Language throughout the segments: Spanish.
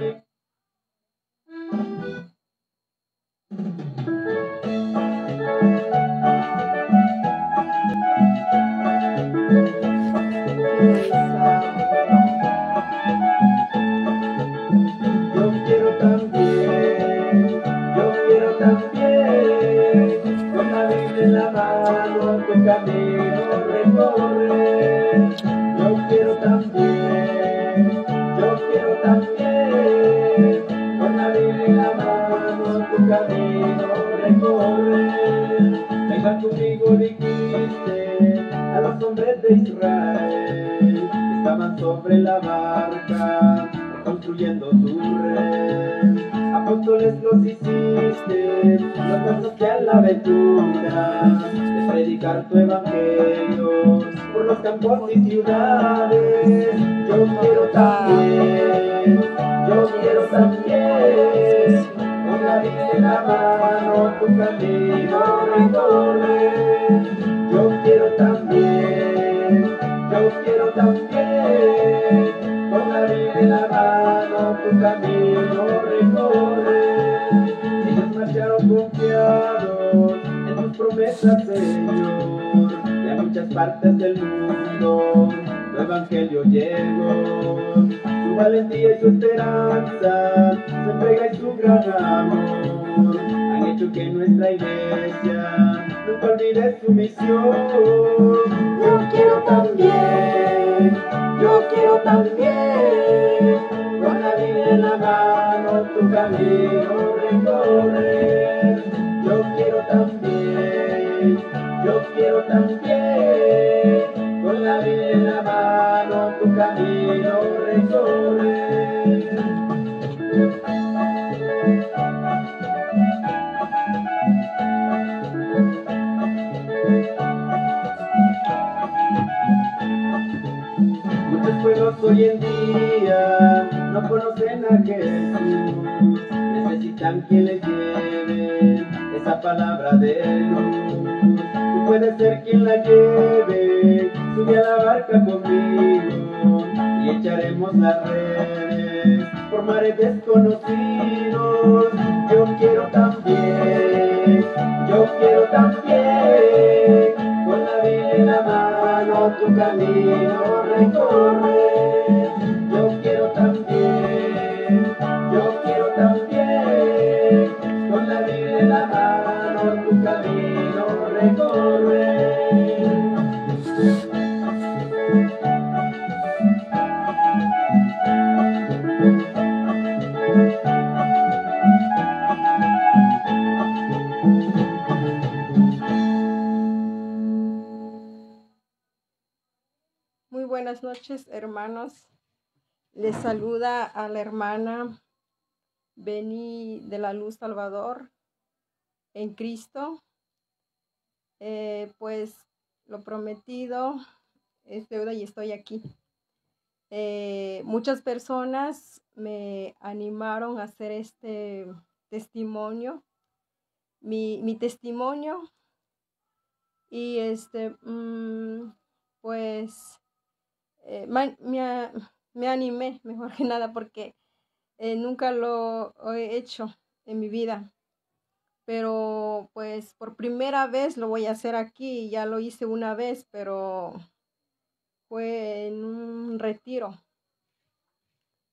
Thank you. hermanos. Les saluda a la hermana Beni de la Luz Salvador en Cristo. Eh, pues lo prometido es deuda y estoy aquí. Eh, muchas personas me animaron a hacer este testimonio, mi, mi testimonio. Y este, mm, pues eh, me, animé, mejor que nada, porque eh, nunca lo he hecho en mi vida. Pero pues por primera vez lo voy a hacer aquí, ya lo hice una vez, pero fue en un retiro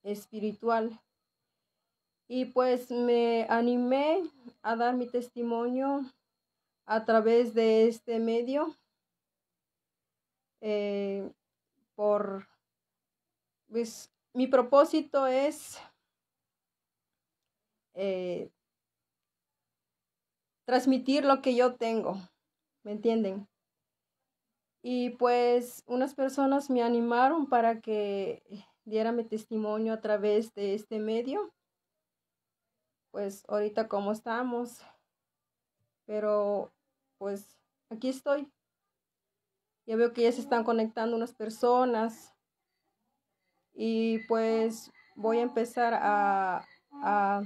espiritual. Y pues me animé a dar mi testimonio a través de este medio. Eh, por, pues mi propósito es eh, transmitir lo que yo tengo, ¿me entienden? Y pues unas personas me animaron para que diera mi testimonio a través de este medio. Pues ahorita como estamos, pero pues aquí estoy. Ya veo que ya se están conectando unas personas. Y pues voy a empezar a, a,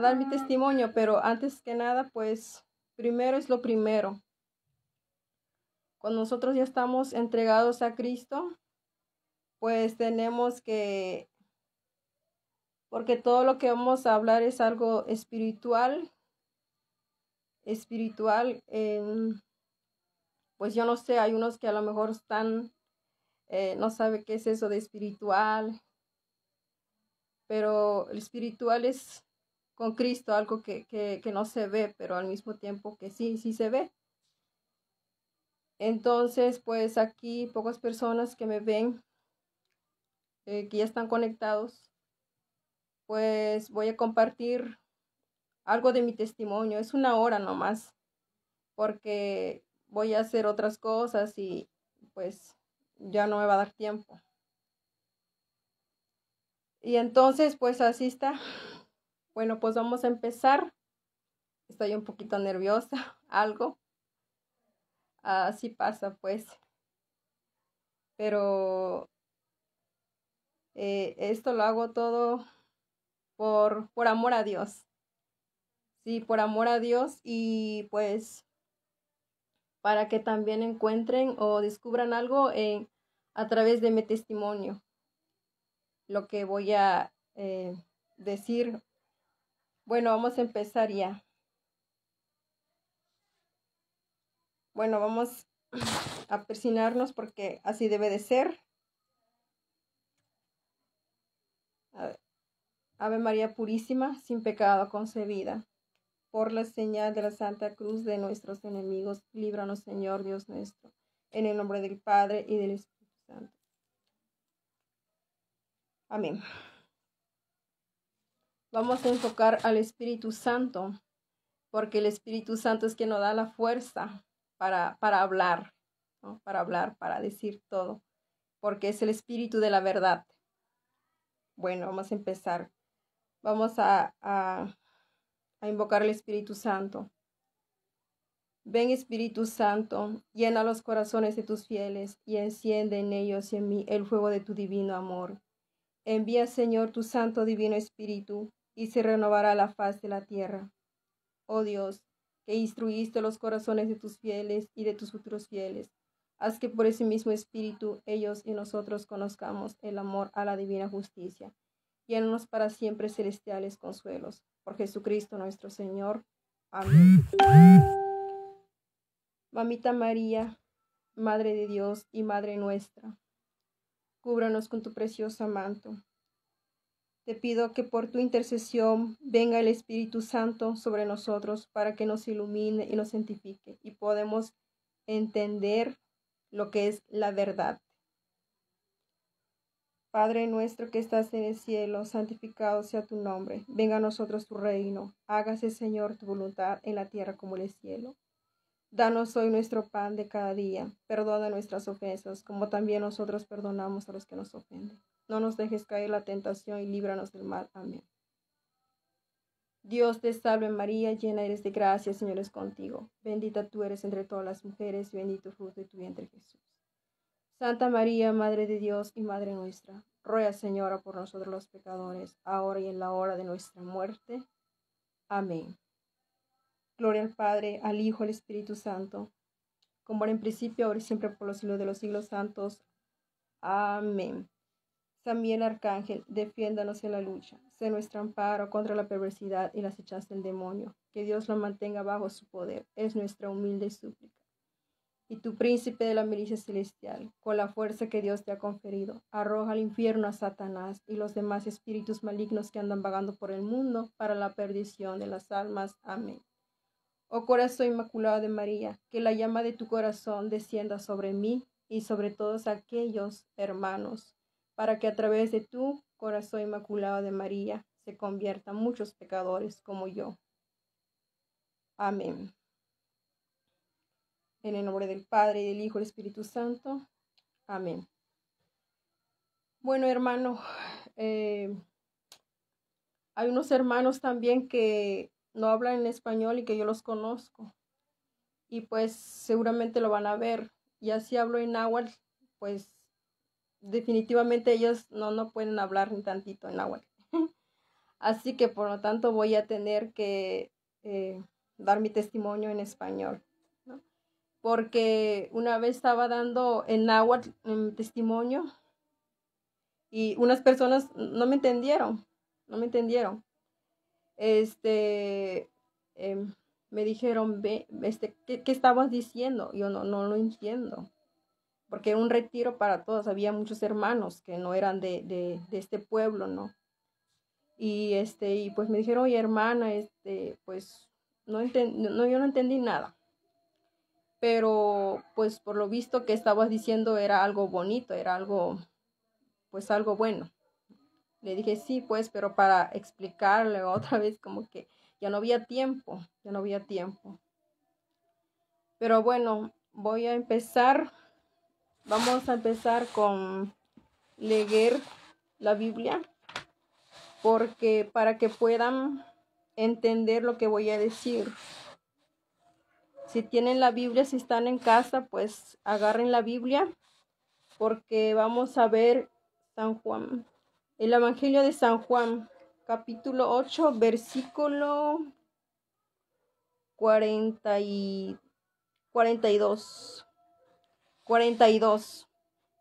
dar mi testimonio, pero antes que nada, pues primero es lo primero. Cuando nosotros ya estamos entregados a Cristo, pues tenemos que, porque todo lo que vamos a hablar es algo espiritual espiritual, em, pues yo no sé, hay unos que a lo mejor están, eh, no sabe qué es eso de espiritual, pero el espiritual es con Cristo, algo que, no se ve, pero al mismo tiempo que sí, sí se ve. Entonces, pues aquí pocas personas que me ven, eh, que ya están conectados, pues voy a compartir algo de mi testimonio, es una hora nomás, porque voy a hacer otras cosas y pues ya no me va a dar tiempo. Y entonces, pues así está. Bueno, pues vamos a empezar. Estoy un poquito nerviosa, algo. Así pasa, pues. Pero eh, esto lo hago todo por, por amor a Dios. Sí, por amor a Dios y pues para que también encuentren o descubran algo a través de mi testimonio, lo que voy a eh, decir. Bueno, vamos a empezar ya. Bueno, vamos a persinarnos porque así debe de ser. Ave María Purísima, sin pecado concebida. Por la señal de la Santa Cruz de nuestros enemigos, líbranos, Señor Dios nuestro, en el nombre del Padre y del Espíritu Santo. Amén. Vamos a enfocar al Espíritu Santo, porque el Espíritu Santo es quien nos da la fuerza para, hablar, para hablar, para decir todo, porque es el Espíritu de la verdad. Bueno, vamos a empezar. Vamos a a invocar al Espíritu Santo. Ven Espíritu Santo, llena los corazones de tus fieles y enciende en ellos y en mí el fuego de tu divino amor. Envía Señor tu Santo Divino Espíritu y se renovará la faz de la tierra. Oh Dios, que instruiste los corazones de tus fieles y de tus futuros fieles, haz que por ese mismo Espíritu ellos y nosotros conozcamos el amor a la divina justicia. Llénanos para siempre celestiales consuelos Jesucristo nuestro Señor. Amén. Mamita María, Madre de Dios y Madre nuestra, cúbranos con tu precioso manto. Te pido que por tu intercesión venga el Espíritu Santo sobre nosotros para que nos ilumine y nos santifique y podemos entender lo que es la verdad. Padre nuestro que estás en el cielo, santificado sea tu nombre, venga a nosotros tu reino, hágase Señor tu voluntad en la tierra como en el cielo. Danos hoy nuestro pan de cada día, perdona nuestras ofensas, como también nosotros perdonamos a los que nos ofenden. No nos dejes caer la tentación y líbranos del mal. Amén. Dios te salve María, llena eres de gracia, Señor es contigo. Bendita tú eres entre todas las mujeres y bendito fruto de tu vientre Jesús. Santa María, Madre de Dios y Madre nuestra, ruega Señora por nosotros los pecadores, ahora y en la hora de nuestra muerte. Amén. Gloria al Padre, al Hijo, al Espíritu Santo, como era en principio, ahora y siempre por los siglos de los siglos santos. Amén. También Arcángel, defiéndanos en la lucha, sé nuestro amparo contra la perversidad y las hechas del demonio, que Dios lo mantenga bajo su poder, es nuestra humilde súplica y tu príncipe de la milicia celestial, con la fuerza que Dios te ha conferido, arroja al infierno a Satanás y los demás espíritus malignos que andan vagando por el mundo para la perdición de las almas. Amén. Oh corazón inmaculado de María, que la llama de tu corazón descienda sobre mí y sobre todos aquellos hermanos, para que a través de tu corazón inmaculado de María se conviertan muchos pecadores como yo. Amén. En el nombre del Padre, y del Hijo, y del Espíritu Santo. Amén. Bueno, hermano, eh, hay unos hermanos también que no hablan en español y que yo los conozco. Y pues seguramente lo van a ver. Y así hablo en náhuatl, pues definitivamente ellos no, no pueden hablar ni tantito en náhuatl. así que por lo tanto voy a tener que eh, dar mi testimonio en español porque una vez estaba dando en agua testimonio y unas personas no me entendieron, no me entendieron. Este, em, me dijeron, Ve, este, ¿qué, estabas diciendo? Yo no, no lo entiendo, porque era un retiro para todos, había muchos hermanos que no eran de, este pueblo, ¿no? Y, este, y pues me dijeron, oye hermana, este, pues no, no yo no entendí nada pero pues por lo visto que estabas diciendo era algo bonito, era algo, pues algo bueno. Le dije, sí, pues, pero para explicarle otra vez como que ya no había tiempo, ya no había tiempo. Pero bueno, voy a empezar, vamos a empezar con leer la Biblia, porque para que puedan entender lo que voy a decir. Si tienen la Biblia, si están en casa, pues agarren la Biblia porque vamos a ver San Juan. El Evangelio de San Juan, capítulo 8, versículo y 42. 42.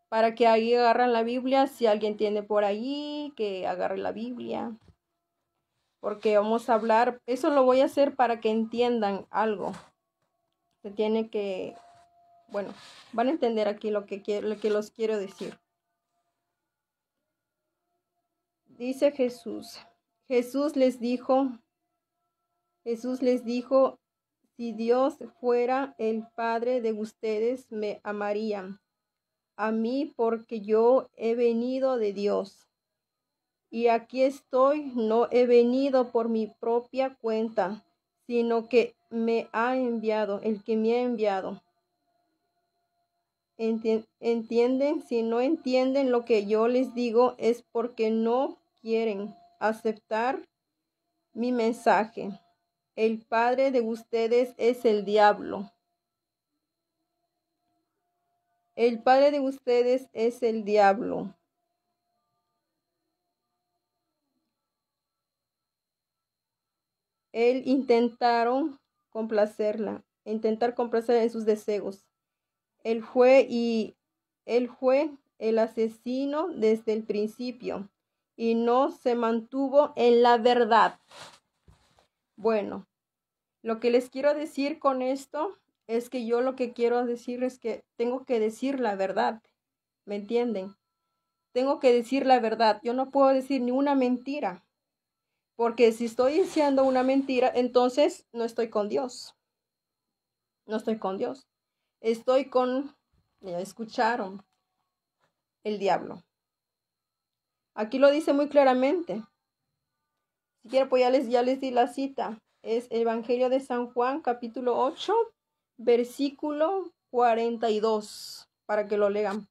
Para que ahí agarren la Biblia, si alguien tiene por ahí, que agarre la Biblia. Porque vamos a hablar, eso lo voy a hacer para que entiendan algo tiene que, bueno, van a entender aquí lo que, quiero, lo que los quiero decir. Dice Jesús, Jesús les dijo, Jesús les dijo, si Dios fuera el Padre de ustedes, me amarían a mí porque yo he venido de Dios. Y aquí estoy, no he venido por mi propia cuenta, sino que me ha enviado, el que me ha enviado. ¿Entienden? Si no entienden lo que yo les digo es porque no quieren aceptar mi mensaje. El padre de ustedes es el diablo. El padre de ustedes es el diablo. Él intentaron complacerla, intentar complacer en sus deseos. Él fue y él fue el asesino desde el principio y no se mantuvo en la verdad. Bueno, lo que les quiero decir con esto es que yo lo que quiero decir es que tengo que decir la verdad. ¿Me entienden? Tengo que decir la verdad. Yo no puedo decir ni una mentira. Porque si estoy diciendo una mentira, entonces no estoy con Dios. No estoy con Dios. Estoy con, ya escucharon, el diablo. Aquí lo dice muy claramente. Si quiero, pues ya les, ya les di la cita. Es Evangelio de San Juan, capítulo 8, versículo 42, para que lo lean.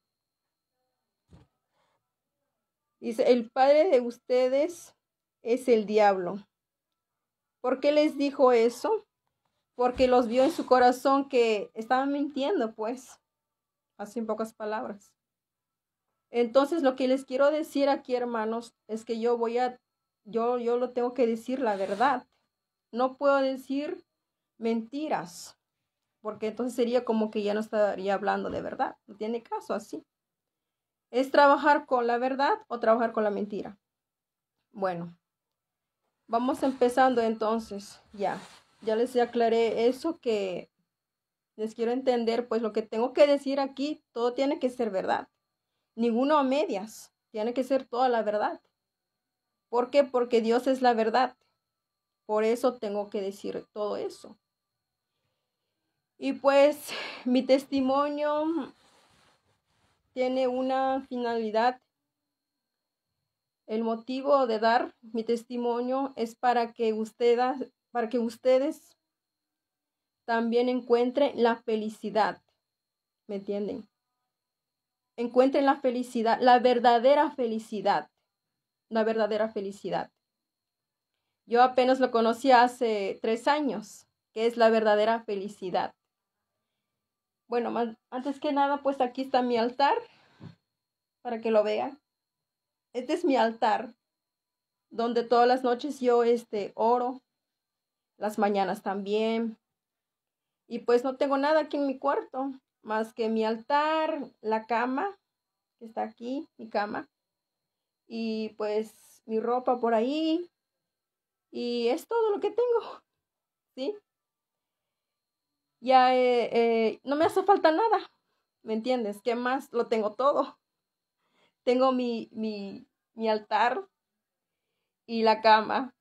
Dice, el Padre de ustedes es el diablo. ¿Por qué les dijo eso? Porque los vio en su corazón que estaban mintiendo, pues, así en pocas palabras. Entonces, lo que les quiero decir aquí, hermanos, es que yo voy a, yo, yo lo tengo que decir la verdad. No puedo decir mentiras, porque entonces sería como que ya no estaría hablando de verdad. No tiene caso así. Es trabajar con la verdad o trabajar con la mentira. Bueno, Vamos empezando entonces, ya. Ya les aclaré eso que les quiero entender, pues lo que tengo que decir aquí, todo tiene que ser verdad. Ninguno a medias, tiene que ser toda la verdad. ¿Por qué? Porque Dios es la verdad. Por eso tengo que decir todo eso. Y pues mi testimonio tiene una finalidad el motivo de dar mi testimonio es para que, para que ustedes también encuentren la felicidad. ¿Me entienden? Encuentren la felicidad, la verdadera felicidad. La verdadera felicidad. Yo apenas lo conocí hace tres años, que es la verdadera felicidad. Bueno, antes que nada, pues aquí está mi altar para que lo vean este es mi altar, donde todas las noches yo este, oro, las mañanas también. Y pues no tengo nada aquí en mi cuarto, más que mi altar, la cama, que está aquí, mi cama, y pues mi ropa por ahí. Y es todo lo que tengo, ¿sí? Ya eh, eh, no me hace falta nada, ¿me entiendes? ¿Qué más? Lo tengo todo. Tengo mi, mi, mi altar y la cama.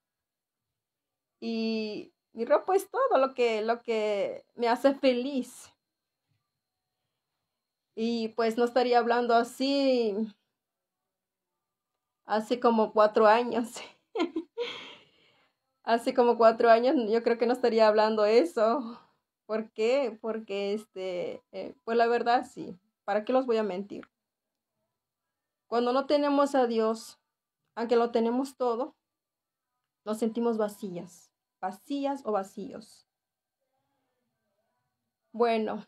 Y mi ropa es todo lo que, lo que me hace feliz. Y pues no estaría hablando así hace como cuatro años. hace como cuatro años yo creo que no estaría hablando eso. ¿Por qué? Porque este, eh, pues la verdad sí, ¿para qué los voy a mentir? Cuando no tenemos a Dios, aunque lo tenemos todo, nos sentimos vacías, vacías o vacíos. Bueno,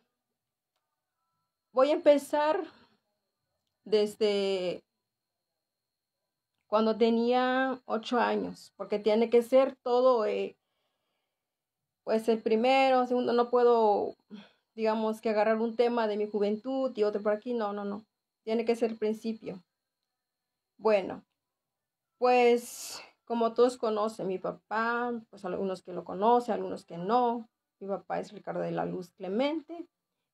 voy a empezar desde cuando tenía ocho años, porque tiene que ser todo, eh, pues el primero, segundo, no puedo, digamos, que agarrar un tema de mi juventud y otro por aquí, no, no, no, tiene que ser el principio. Bueno, pues como todos conocen, mi papá, pues algunos que lo conocen, algunos que no. Mi papá es Ricardo de la Luz Clemente.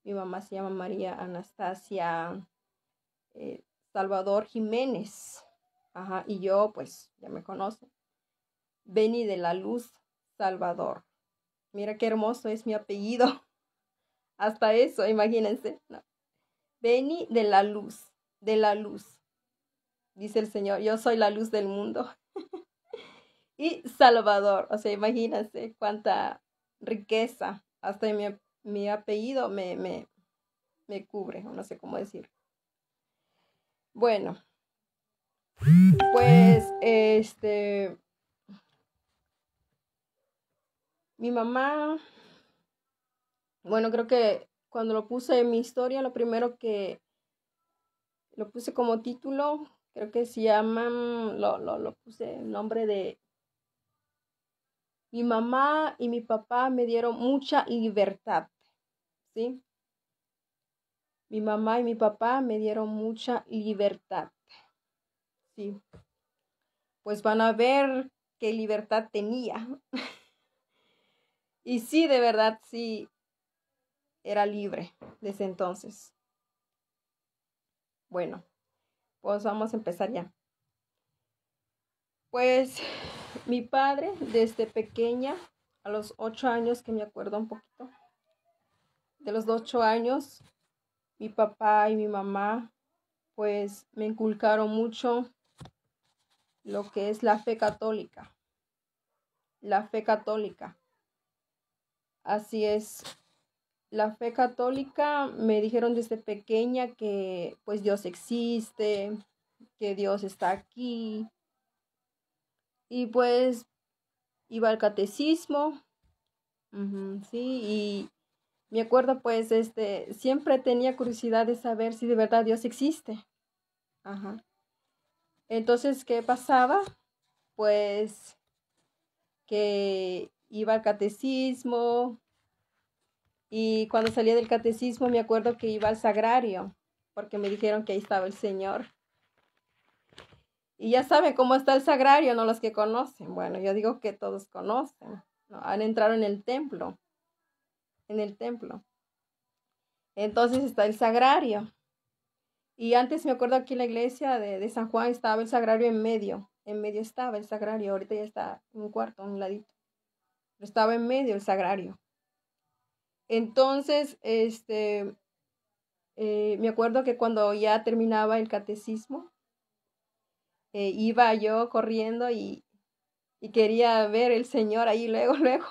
Mi mamá se llama María Anastasia eh, Salvador Jiménez. Ajá, y yo, pues, ya me conocen. Beni de la Luz Salvador. Mira qué hermoso es mi apellido. Hasta eso, imagínense. Beni de la Luz, de la Luz dice el Señor, yo soy la luz del mundo y Salvador. O sea, imagínense cuánta riqueza. Hasta mi, apellido me, me, me cubre, no sé cómo decir. Bueno, pues este... Mi mamá, bueno, creo que cuando lo puse en mi historia, lo primero que lo puse como título creo que se llaman, mm, lo, lo puse el nombre de... Mi mamá y mi papá me dieron mucha libertad, ¿sí? Mi mamá y mi papá me dieron mucha libertad, ¿sí? Pues van a ver qué libertad tenía. y sí, de verdad, sí, era libre desde entonces. Bueno. Pues, vamos a empezar ya. Pues mi padre desde pequeña, a los ocho años, que me acuerdo un poquito, de los ocho años, mi papá y mi mamá, pues me inculcaron mucho lo que es la fe católica. La fe católica. Así es, la fe católica me dijeron desde pequeña que pues Dios existe, que Dios está aquí. Y pues iba al catecismo, sí, y me acuerdo pues este, siempre tenía curiosidad de saber si de verdad Dios existe. Ajá. Entonces, ¿qué pasaba? Pues que iba al catecismo, y cuando salía del catecismo me acuerdo que iba al sagrario, porque me dijeron que ahí estaba el Señor. Y ya saben cómo está el sagrario, no los que conocen. Bueno, yo digo que todos conocen. Han entrado en el templo. En el templo. Entonces está el sagrario. Y antes me acuerdo aquí en la iglesia de, de San Juan estaba el sagrario en medio. En medio estaba el sagrario. Ahorita ya está en un cuarto, un ladito. Pero estaba en medio el sagrario. Entonces, este, eh, me acuerdo que cuando ya terminaba el catecismo, eh, iba yo corriendo y, y quería ver el Señor ahí luego, luego.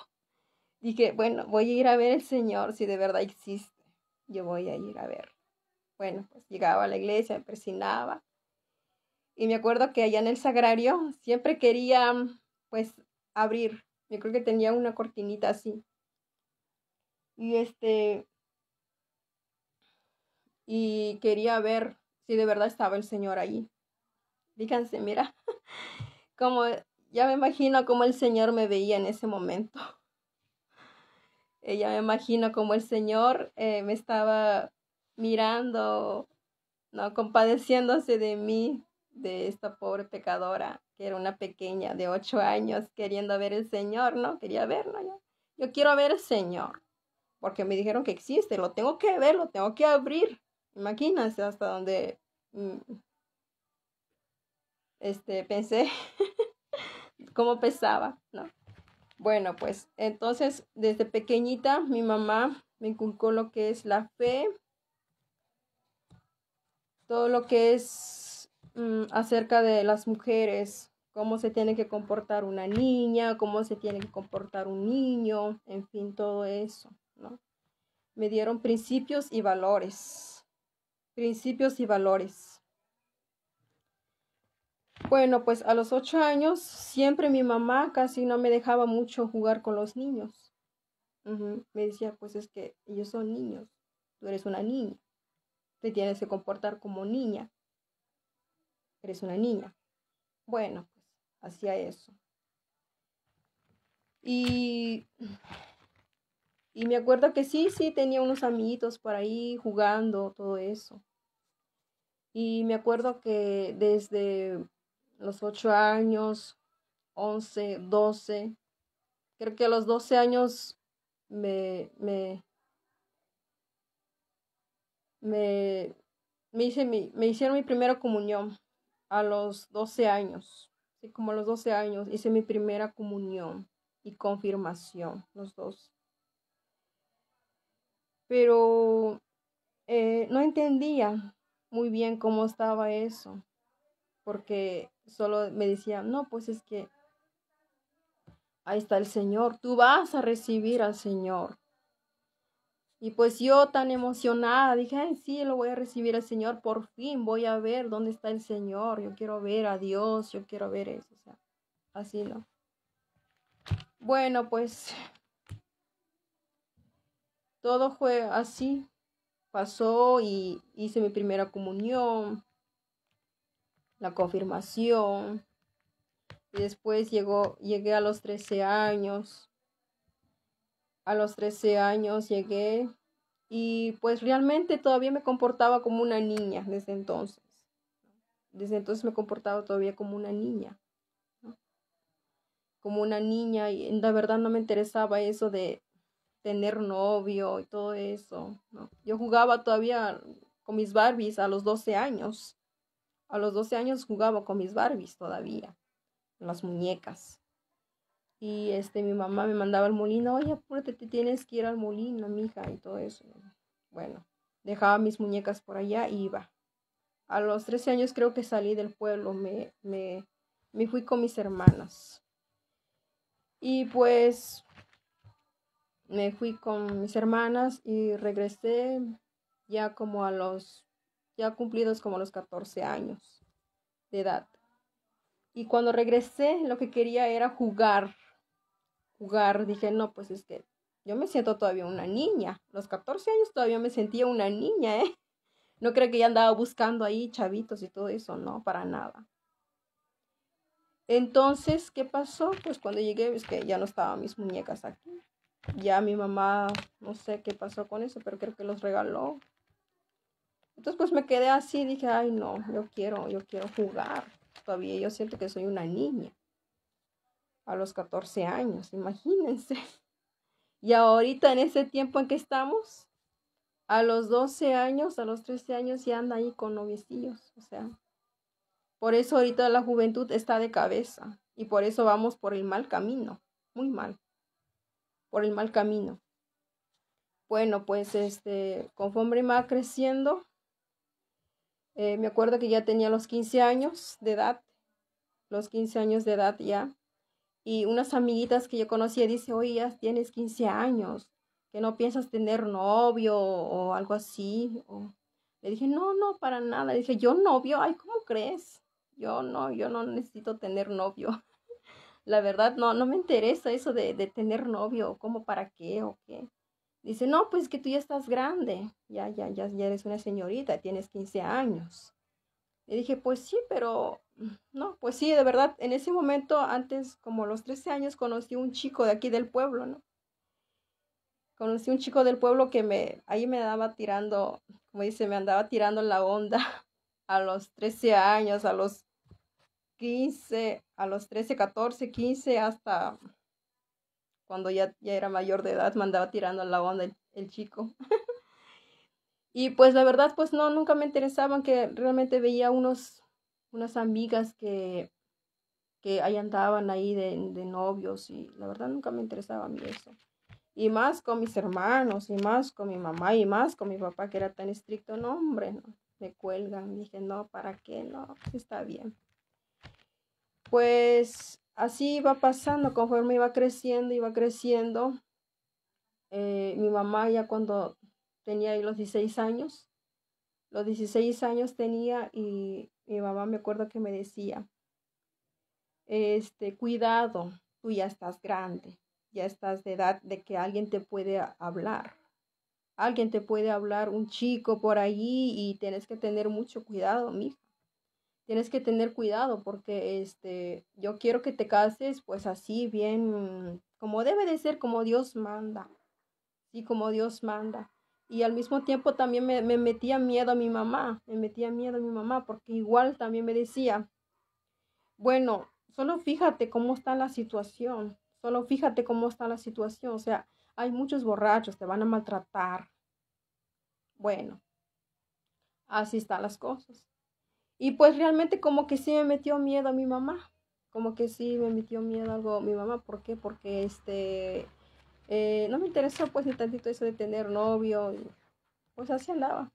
Dije, bueno, voy a ir a ver el Señor si de verdad existe. Yo voy a ir a ver. Bueno, pues llegaba a la iglesia, me presinaba Y me acuerdo que allá en el sagrario siempre quería, pues, abrir. Yo creo que tenía una cortinita así. Y este, y quería ver si de verdad estaba el Señor allí. Fíjense, mira, como ya me imagino cómo el Señor me veía en ese momento. Eh, ya me imagino cómo el Señor eh, me estaba mirando, ¿no? compadeciéndose de mí, de esta pobre pecadora, que era una pequeña de ocho años queriendo ver el Señor, ¿no? Quería verlo Yo, yo quiero ver al Señor porque me dijeron que existe, lo tengo que ver, lo tengo que abrir. Imagínense hasta donde mm, este, pensé cómo pesaba, ¿no? Bueno, pues entonces desde pequeñita mi mamá me inculcó lo que es la fe, todo lo que es mm, acerca de las mujeres, cómo se tiene que comportar una niña, cómo se tiene que comportar un niño, en fin, todo eso me dieron principios y valores. Principios y valores. Bueno, pues a los ocho años siempre mi mamá casi no me dejaba mucho jugar con los niños. Me decía, pues es que ellos son niños, tú eres una niña, te tienes que comportar como niña, eres una niña. Bueno, pues hacía eso. Y y me acuerdo que sí, sí, tenía unos amiguitos por ahí jugando, todo eso. Y me acuerdo que desde los 8 años, 11, 12, creo que a los 12 años me, me, me, me, hice mi, me hicieron mi primera comunión a los 12 años. Sí, como a los 12 años hice mi primera comunión y confirmación, los dos pero eh, no entendía muy bien cómo estaba eso, porque solo me decía, no, pues es que ahí está el Señor, tú vas a recibir al Señor. Y pues yo tan emocionada, dije, Ay, sí, lo voy a recibir al Señor, por fin voy a ver dónde está el Señor, yo quiero ver a Dios, yo quiero ver eso, o sea, así no. Bueno, pues todo fue así. Pasó y hice mi primera comunión, la confirmación. Y después llegó, llegué a los 13 años. A los 13 años llegué y pues realmente todavía me comportaba como una niña desde entonces. Desde entonces me comportaba todavía como una niña como una niña y la verdad no me interesaba eso de, tener novio y todo eso. Yo jugaba todavía con mis Barbies a los 12 años. A los 12 años jugaba con mis Barbies todavía, las muñecas. Y este, mi mamá me mandaba al molino, oye, apúrate, te tienes que ir al molino, mija, y todo eso. Bueno, dejaba mis muñecas por allá y iba. A los 13 años creo que salí del pueblo, me, me, me fui con mis hermanas. Y pues me fui con mis hermanas y regresé ya como a los, ya cumplidos como los 14 años de edad. Y cuando regresé lo que quería era jugar, jugar. Dije, no, pues es que yo me siento todavía una niña. Los 14 años todavía me sentía una niña, ¿eh? No creo que ya andaba buscando ahí chavitos y todo eso, no, para nada. Entonces, ¿qué pasó? Pues cuando llegué, es que ya no estaban mis muñecas aquí ya mi mamá, no sé qué pasó con eso, pero creo que los regaló. Entonces pues me quedé así, dije, ay no, yo quiero, yo quiero jugar. Todavía yo siento que soy una niña. A los 14 años, imagínense. Y ahorita en ese tiempo en que estamos, a los 12 años, a los 13 años ya anda ahí con noviecillos. O sea, por eso ahorita la juventud está de cabeza y por eso vamos por el mal camino, muy mal por el mal camino. Bueno, pues este, conforme iba creciendo, eh, me acuerdo que ya tenía los 15 años de edad, los 15 años de edad ya, y unas amiguitas que yo conocía dice, oye, ya tienes 15 años, que no piensas tener novio o algo así. Le dije, no, no, para nada. Le dije, yo novio, ay, ¿cómo crees? Yo no, yo no necesito tener novio la verdad no, no me interesa eso de, tener novio o cómo, para qué o qué. Dice, no, pues que tú ya estás grande, ya, ya, ya, ya eres una señorita, tienes 15 años. Le dije, pues sí, pero no, pues sí, de verdad, en ese momento, antes, como los 13 años, conocí un chico de aquí del pueblo, ¿no? Conocí un chico del pueblo que me, ahí me andaba tirando, como dice, me andaba tirando la onda a los 13 años, a los 15, a los 13, 14, 15, hasta cuando ya, ya era mayor de edad, me andaba tirando la onda el, chico. y pues la verdad, pues no, nunca me interesaban, que realmente veía unos, unas amigas que, que ahí andaban ahí de, novios y la verdad nunca me interesaba a mí eso. Y más con mis hermanos, y más con mi mamá, y más con mi papá, que era tan estricto, no, hombre, no, me cuelgan. dije, no, ¿para qué? No, está bien pues así iba pasando, conforme iba creciendo, iba creciendo. Eh, mi mamá ya cuando tenía ahí los 16 años, los 16 años tenía y mi mamá me acuerdo que me decía, este, cuidado, tú ya estás grande, ya estás de edad de que alguien te puede hablar. Alguien te puede hablar, un chico por allí, y tienes que tener mucho cuidado, mija tienes que tener cuidado porque este, yo quiero que te cases pues así, bien, como debe de ser, como Dios manda, sí, como Dios manda. Y al mismo tiempo también me, me metía miedo a mi mamá, me metía miedo a mi mamá porque igual también me decía, bueno, solo fíjate cómo está la situación, solo fíjate cómo está la situación, o sea, hay muchos borrachos, te van a maltratar. Bueno, así están las cosas. Y pues realmente como que sí me metió miedo a mi mamá, como que sí me metió miedo algo mi mamá, ¿por qué? Porque este, eh, no me interesó pues ni tantito eso de tener novio, y, pues así andaba.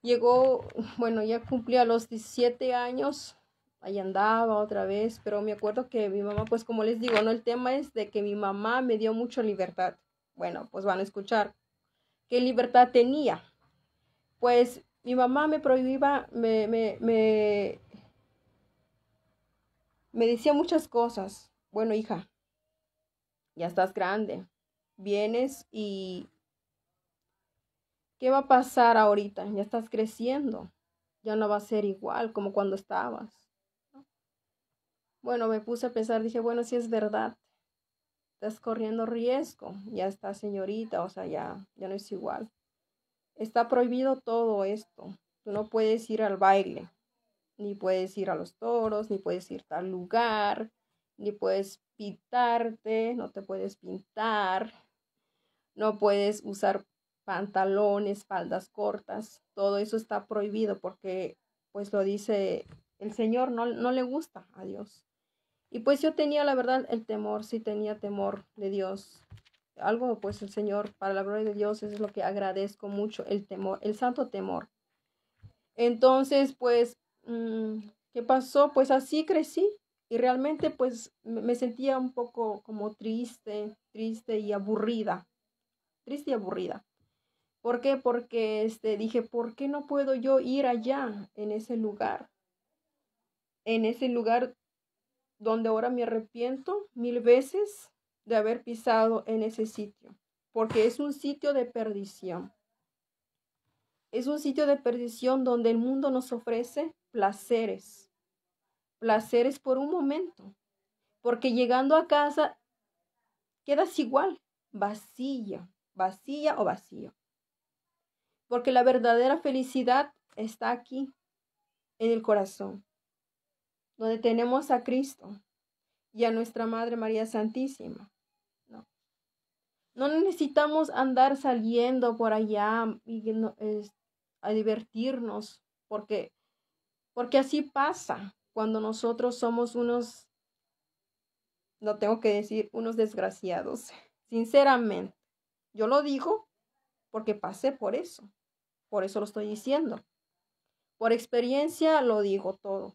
Llegó, bueno, ya cumplía los 17 años, ahí andaba otra vez, pero me acuerdo que mi mamá, pues como les digo, no, el tema es de que mi mamá me dio mucha libertad. Bueno, pues van a escuchar qué libertad tenía. Pues mi mamá me prohibía, me, me, me, decía muchas cosas. Bueno, hija, ya estás grande, vienes y ¿qué va a pasar ahorita? Ya estás creciendo, ya no va a ser igual como cuando estabas. Bueno, me puse a pensar, dije, bueno, si es verdad, estás corriendo riesgo, ya está, señorita, o sea, ya, ya no es igual. Está prohibido todo esto. Tú no puedes ir al baile, ni puedes ir a los toros, ni puedes ir a tal lugar, ni puedes pintarte, no te puedes pintar, no puedes usar pantalones, faldas cortas, todo eso está prohibido porque pues lo dice el Señor, no, no le gusta a Dios. Y pues yo tenía la verdad el temor, sí tenía temor de Dios, algo, pues el Señor, para la gloria de Dios, es lo que agradezco mucho, el temor, el santo temor. Entonces, pues, mm, ¿qué pasó? Pues así crecí y realmente, pues, me sentía un poco como triste, triste y aburrida, triste y aburrida. ¿Por qué? Porque este, dije, ¿por qué no puedo yo ir allá, en ese lugar? En ese lugar donde ahora me arrepiento mil veces de haber pisado en ese sitio, porque es un sitio de perdición. Es un sitio de perdición donde el mundo nos ofrece placeres, placeres por un momento, porque llegando a casa quedas igual, vacía, vacía o vacío. Porque la verdadera felicidad está aquí, en el corazón, donde tenemos a Cristo, y a nuestra Madre María Santísima. No, necesitamos andar saliendo por allá y, a divertirnos, porque, porque así pasa cuando nosotros somos unos, no tengo que decir, unos desgraciados. Sinceramente, yo lo digo porque pasé por eso, por eso lo estoy diciendo. Por experiencia lo digo todo.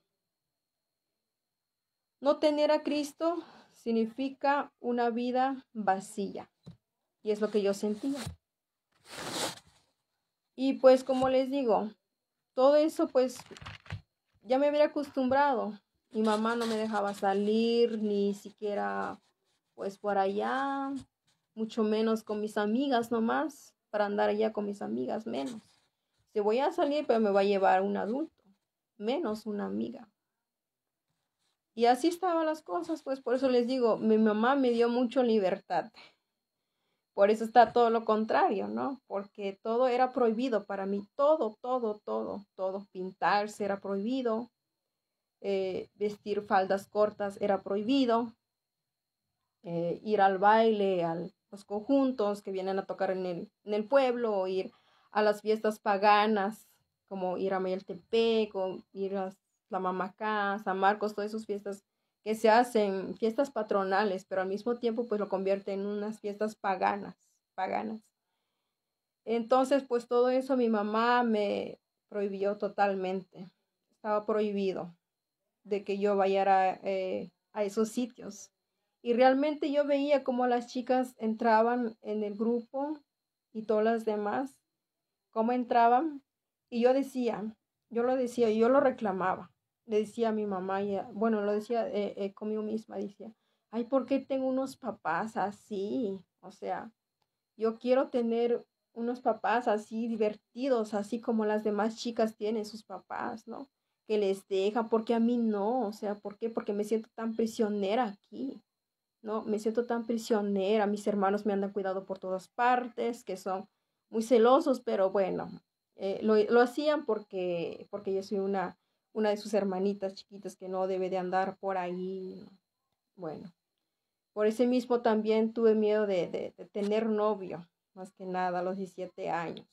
No tener a Cristo significa una vida vacía. Y es lo que yo sentía. Y pues como les digo, todo eso pues ya me había acostumbrado. Mi mamá no me dejaba salir ni siquiera pues por allá, mucho menos con mis amigas nomás, para andar allá con mis amigas menos. Si voy a salir, pero me va a llevar un adulto, menos una amiga. Y así estaban las cosas, pues por eso les digo, mi mamá me dio mucho libertad. Por eso está todo lo contrario, ¿no? Porque todo era prohibido para mí, todo, todo, todo, todo. Pintarse era prohibido, eh, vestir faldas cortas era prohibido, eh, ir al baile, a los conjuntos que vienen a tocar en el, pueblo, o ir a las fiestas paganas, como ir a Mayaltepec, o ir a la Mamacá, San Marcos, todas esas fiestas que se hacen, fiestas patronales, pero al mismo tiempo pues lo convierte en unas fiestas paganas, paganas. Entonces pues todo eso mi mamá me prohibió totalmente, estaba prohibido de que yo vayara a, eh, a esos sitios. Y realmente yo veía cómo las chicas entraban en el grupo y todas las demás, cómo entraban. Y yo decía, yo lo decía, y yo lo reclamaba le decía a mi mamá, y eh, bueno, lo decía eh, eh, conmigo misma, decía, ay, ¿por qué tengo unos papás así? O sea, yo quiero tener unos papás así divertidos, así como las demás chicas tienen sus papás, ¿no? Que les dejan, porque a mí no, o sea, ¿por qué? Porque me siento tan prisionera aquí, ¿no? Me siento tan prisionera, mis hermanos me andan cuidado por todas partes, que son muy celosos, pero bueno, lo, lo, hacían porque, porque yo soy una una de sus hermanitas chiquitas que no debe de andar por ahí. Bueno, por ese mismo también tuve miedo de, tener novio, más que nada a los 17 años.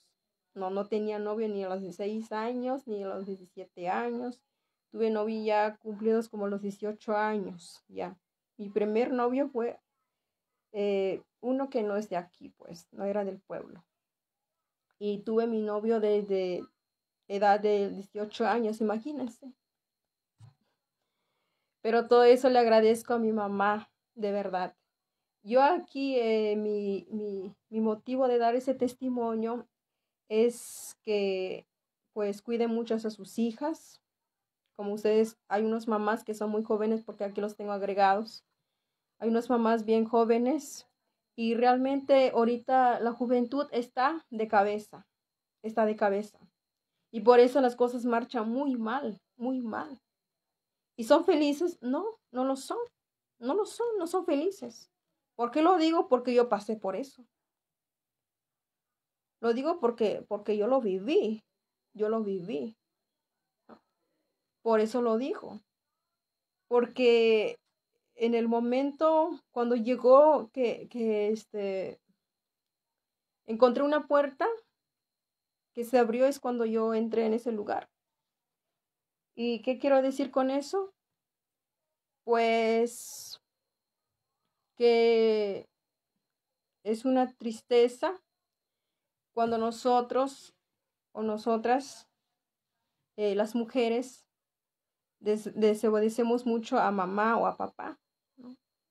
No, no tenía novio ni a los 16 años, ni a los 17 años. Tuve novio ya cumplidos como los 18 años, ya. Mi primer novio fue eh, uno que no es de aquí, pues, no era del pueblo. Y tuve mi novio desde edad de 18 años, imagínense. Pero todo eso le agradezco a mi mamá, de verdad. Yo aquí, eh, mi, mi, motivo de dar ese testimonio es que pues cuiden muchas a sus hijas. Como ustedes, hay unos mamás que son muy jóvenes porque aquí los tengo agregados. Hay unas mamás bien jóvenes y realmente ahorita la juventud está de cabeza, está de cabeza. Y por eso las cosas marchan muy mal, muy mal. ¿Y son felices? No, no lo son. No lo son, no son felices. ¿Por qué lo digo? Porque yo pasé por eso. Lo digo porque, porque yo lo viví. Yo lo viví. Por eso lo digo. Porque en el momento cuando llegó que, que este, encontré una puerta que se abrió es cuando yo entré en ese lugar. ¿Y qué quiero decir con eso? Pues que es una tristeza cuando nosotros o nosotras, eh, las mujeres, desobedecemos mucho a mamá o a papá.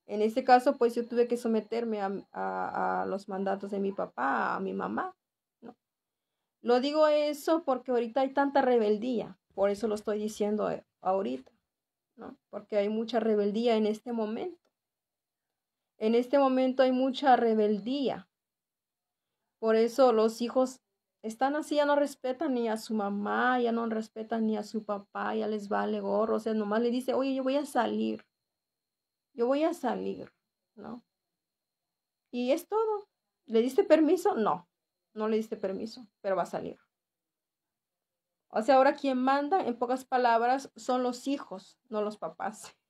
En este caso, pues yo tuve que someterme a los mandatos de mi papá, a mi mamá. Lo digo eso porque ahorita hay tanta rebeldía, por eso lo estoy diciendo eh, ahorita, ¿no? Porque hay mucha rebeldía en este momento. En este momento hay mucha rebeldía. Por eso los hijos están así, ya no respetan ni a su mamá, ya no respetan ni a su papá, ya les vale gorro, o sea, nomás le dice, oye, yo voy a salir, yo voy a salir, ¿no? Y es todo. ¿Le diste permiso? No no le diste permiso, pero va a salir. O sea, ahora quien manda, en pocas palabras, son los hijos, no los papás.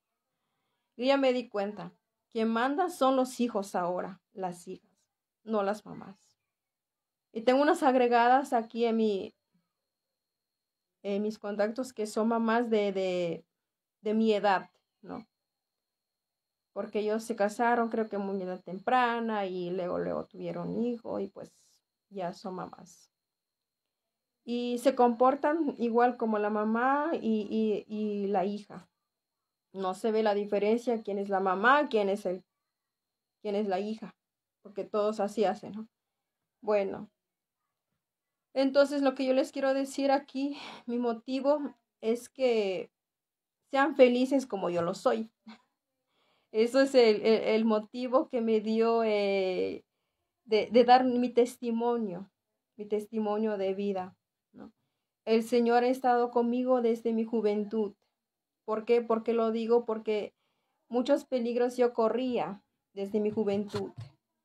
Y ya me di cuenta, quien manda son los hijos ahora, las hijas, no las mamás. Y tengo unas agregadas aquí en, mi, en mis contactos que son mamás de, de, de mi edad, ¿no? Porque ellos se casaron, creo que muy edad temprana, y luego, luego tuvieron hijo, y pues ya son mamás Y se comportan igual como la mamá y, la hija. No se ve la diferencia quién es la mamá, quién es el, quién es la hija, porque todos así hacen, ¿no? Bueno, entonces lo que yo les quiero decir aquí, mi motivo es que sean felices como yo lo soy. Eso es el, motivo que me dio eh, de, dar mi testimonio, mi testimonio de vida. ¿no? El Señor ha estado conmigo desde mi juventud. ¿Por qué? Porque lo digo porque muchos peligros yo corría desde mi juventud.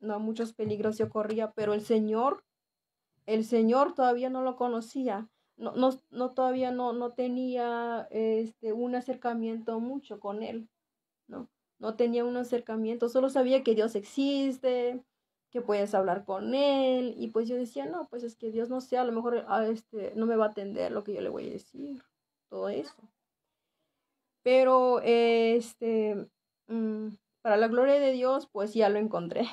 No, muchos peligros yo corría, pero el Señor, el Señor todavía no lo conocía. No, no, no todavía no, no tenía este, un acercamiento mucho con Él. No, no tenía un acercamiento, solo sabía que Dios existe, que puedes hablar con él. Y pues yo decía, no, pues es que Dios no sé, a lo mejor ah, este, no me va a atender lo que yo le voy a decir, todo eso. Pero este, mm, para la gloria de Dios, pues ya lo encontré.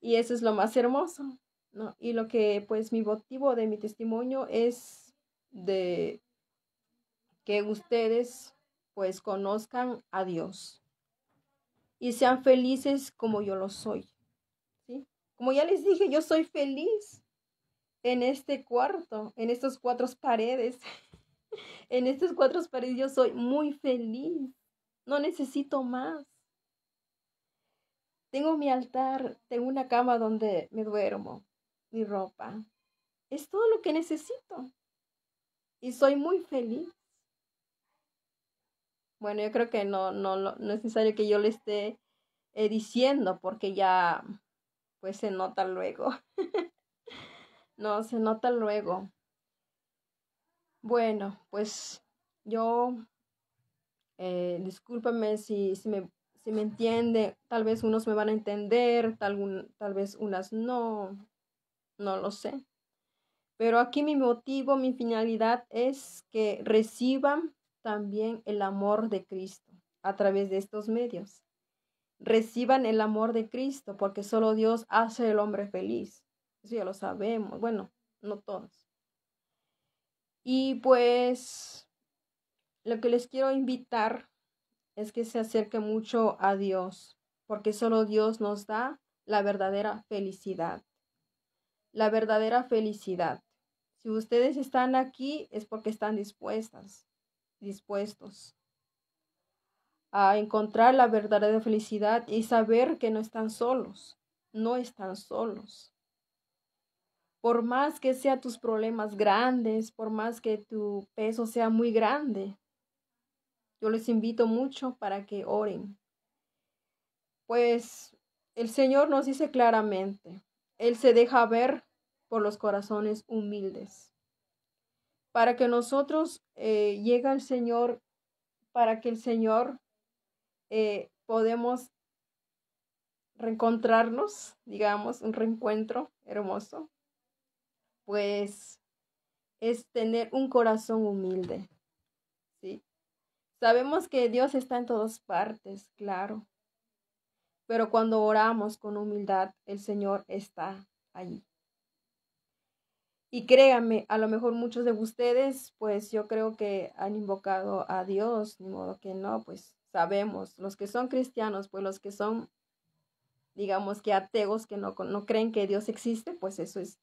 Y eso es lo más hermoso, Y lo que pues mi motivo de mi testimonio es de que ustedes pues conozcan a Dios y sean felices como yo lo soy. Como ya les dije, yo soy feliz en este cuarto, en estas cuatro paredes. en estas cuatro paredes yo soy muy feliz. No necesito más. Tengo mi altar, tengo una cama donde me duermo, mi ropa. Es todo lo que necesito. Y soy muy feliz. Bueno, yo creo que no, no, no es necesario que yo le esté eh, diciendo porque ya pues se nota luego. no, se nota luego. Bueno, pues yo, eh, discúlpame si, si, me, entiende, tal vez unos me van a entender, tal vez unas no, no lo sé. Pero aquí mi motivo, mi finalidad es que reciban también el amor de Cristo a través de estos medios reciban el amor de Cristo, porque solo Dios hace el hombre feliz. Eso ya lo sabemos. Bueno, no todos. Y pues lo que les quiero invitar es que se acerquen mucho a Dios, porque solo Dios nos da la verdadera felicidad. La verdadera felicidad. Si ustedes están aquí es porque están dispuestas, dispuestos a encontrar la verdadera felicidad y saber que no están solos, no están solos. Por más que sean tus problemas grandes, por más que tu peso sea muy grande, yo les invito mucho para que oren. Pues el Señor nos dice claramente, Él se deja ver por los corazones humildes. Para que nosotros eh, llegue al Señor, para que el Señor eh, podemos reencontrarnos, digamos, un reencuentro hermoso, pues es tener un corazón humilde, ¿sí? Sabemos que Dios está en todas partes, claro, pero cuando oramos con humildad, el Señor está allí. Y créanme, a lo mejor muchos de ustedes, pues yo creo que han invocado a Dios, ni modo que no, pues sabemos, los que son cristianos, pues los que son, digamos que ateos, que no, no creen que Dios existe, pues eso es,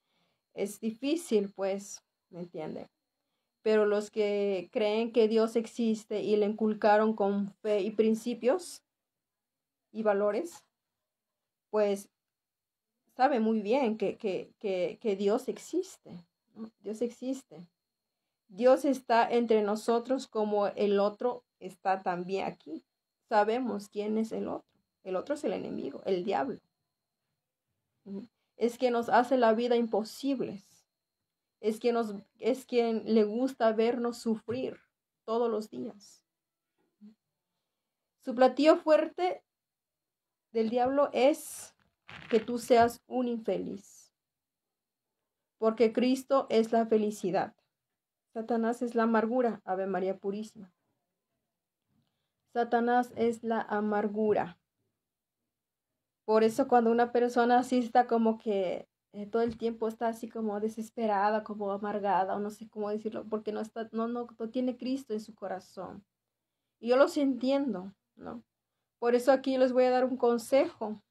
es difícil, pues, ¿me entiende? Pero los que creen que Dios existe y le inculcaron con fe y principios y valores, pues sabe muy bien que, que, que, que Dios existe, Dios existe. Dios está entre nosotros como el otro está también aquí. Sabemos quién es el otro. El otro es el enemigo, el diablo. Es que nos hace la vida imposibles. Es que nos es quien le gusta vernos sufrir todos los días. Su platillo fuerte del diablo es que tú seas un infeliz. Porque Cristo es la felicidad. Satanás es la amargura, Ave María Purísima. Satanás es la amargura. Por eso cuando una persona así está como que eh, todo el tiempo está así como desesperada, como amargada, o no sé cómo decirlo, porque no, está, no, no, tiene Cristo en su corazón. Y yo los entiendo, ¿no? Por eso aquí les voy a dar un consejo,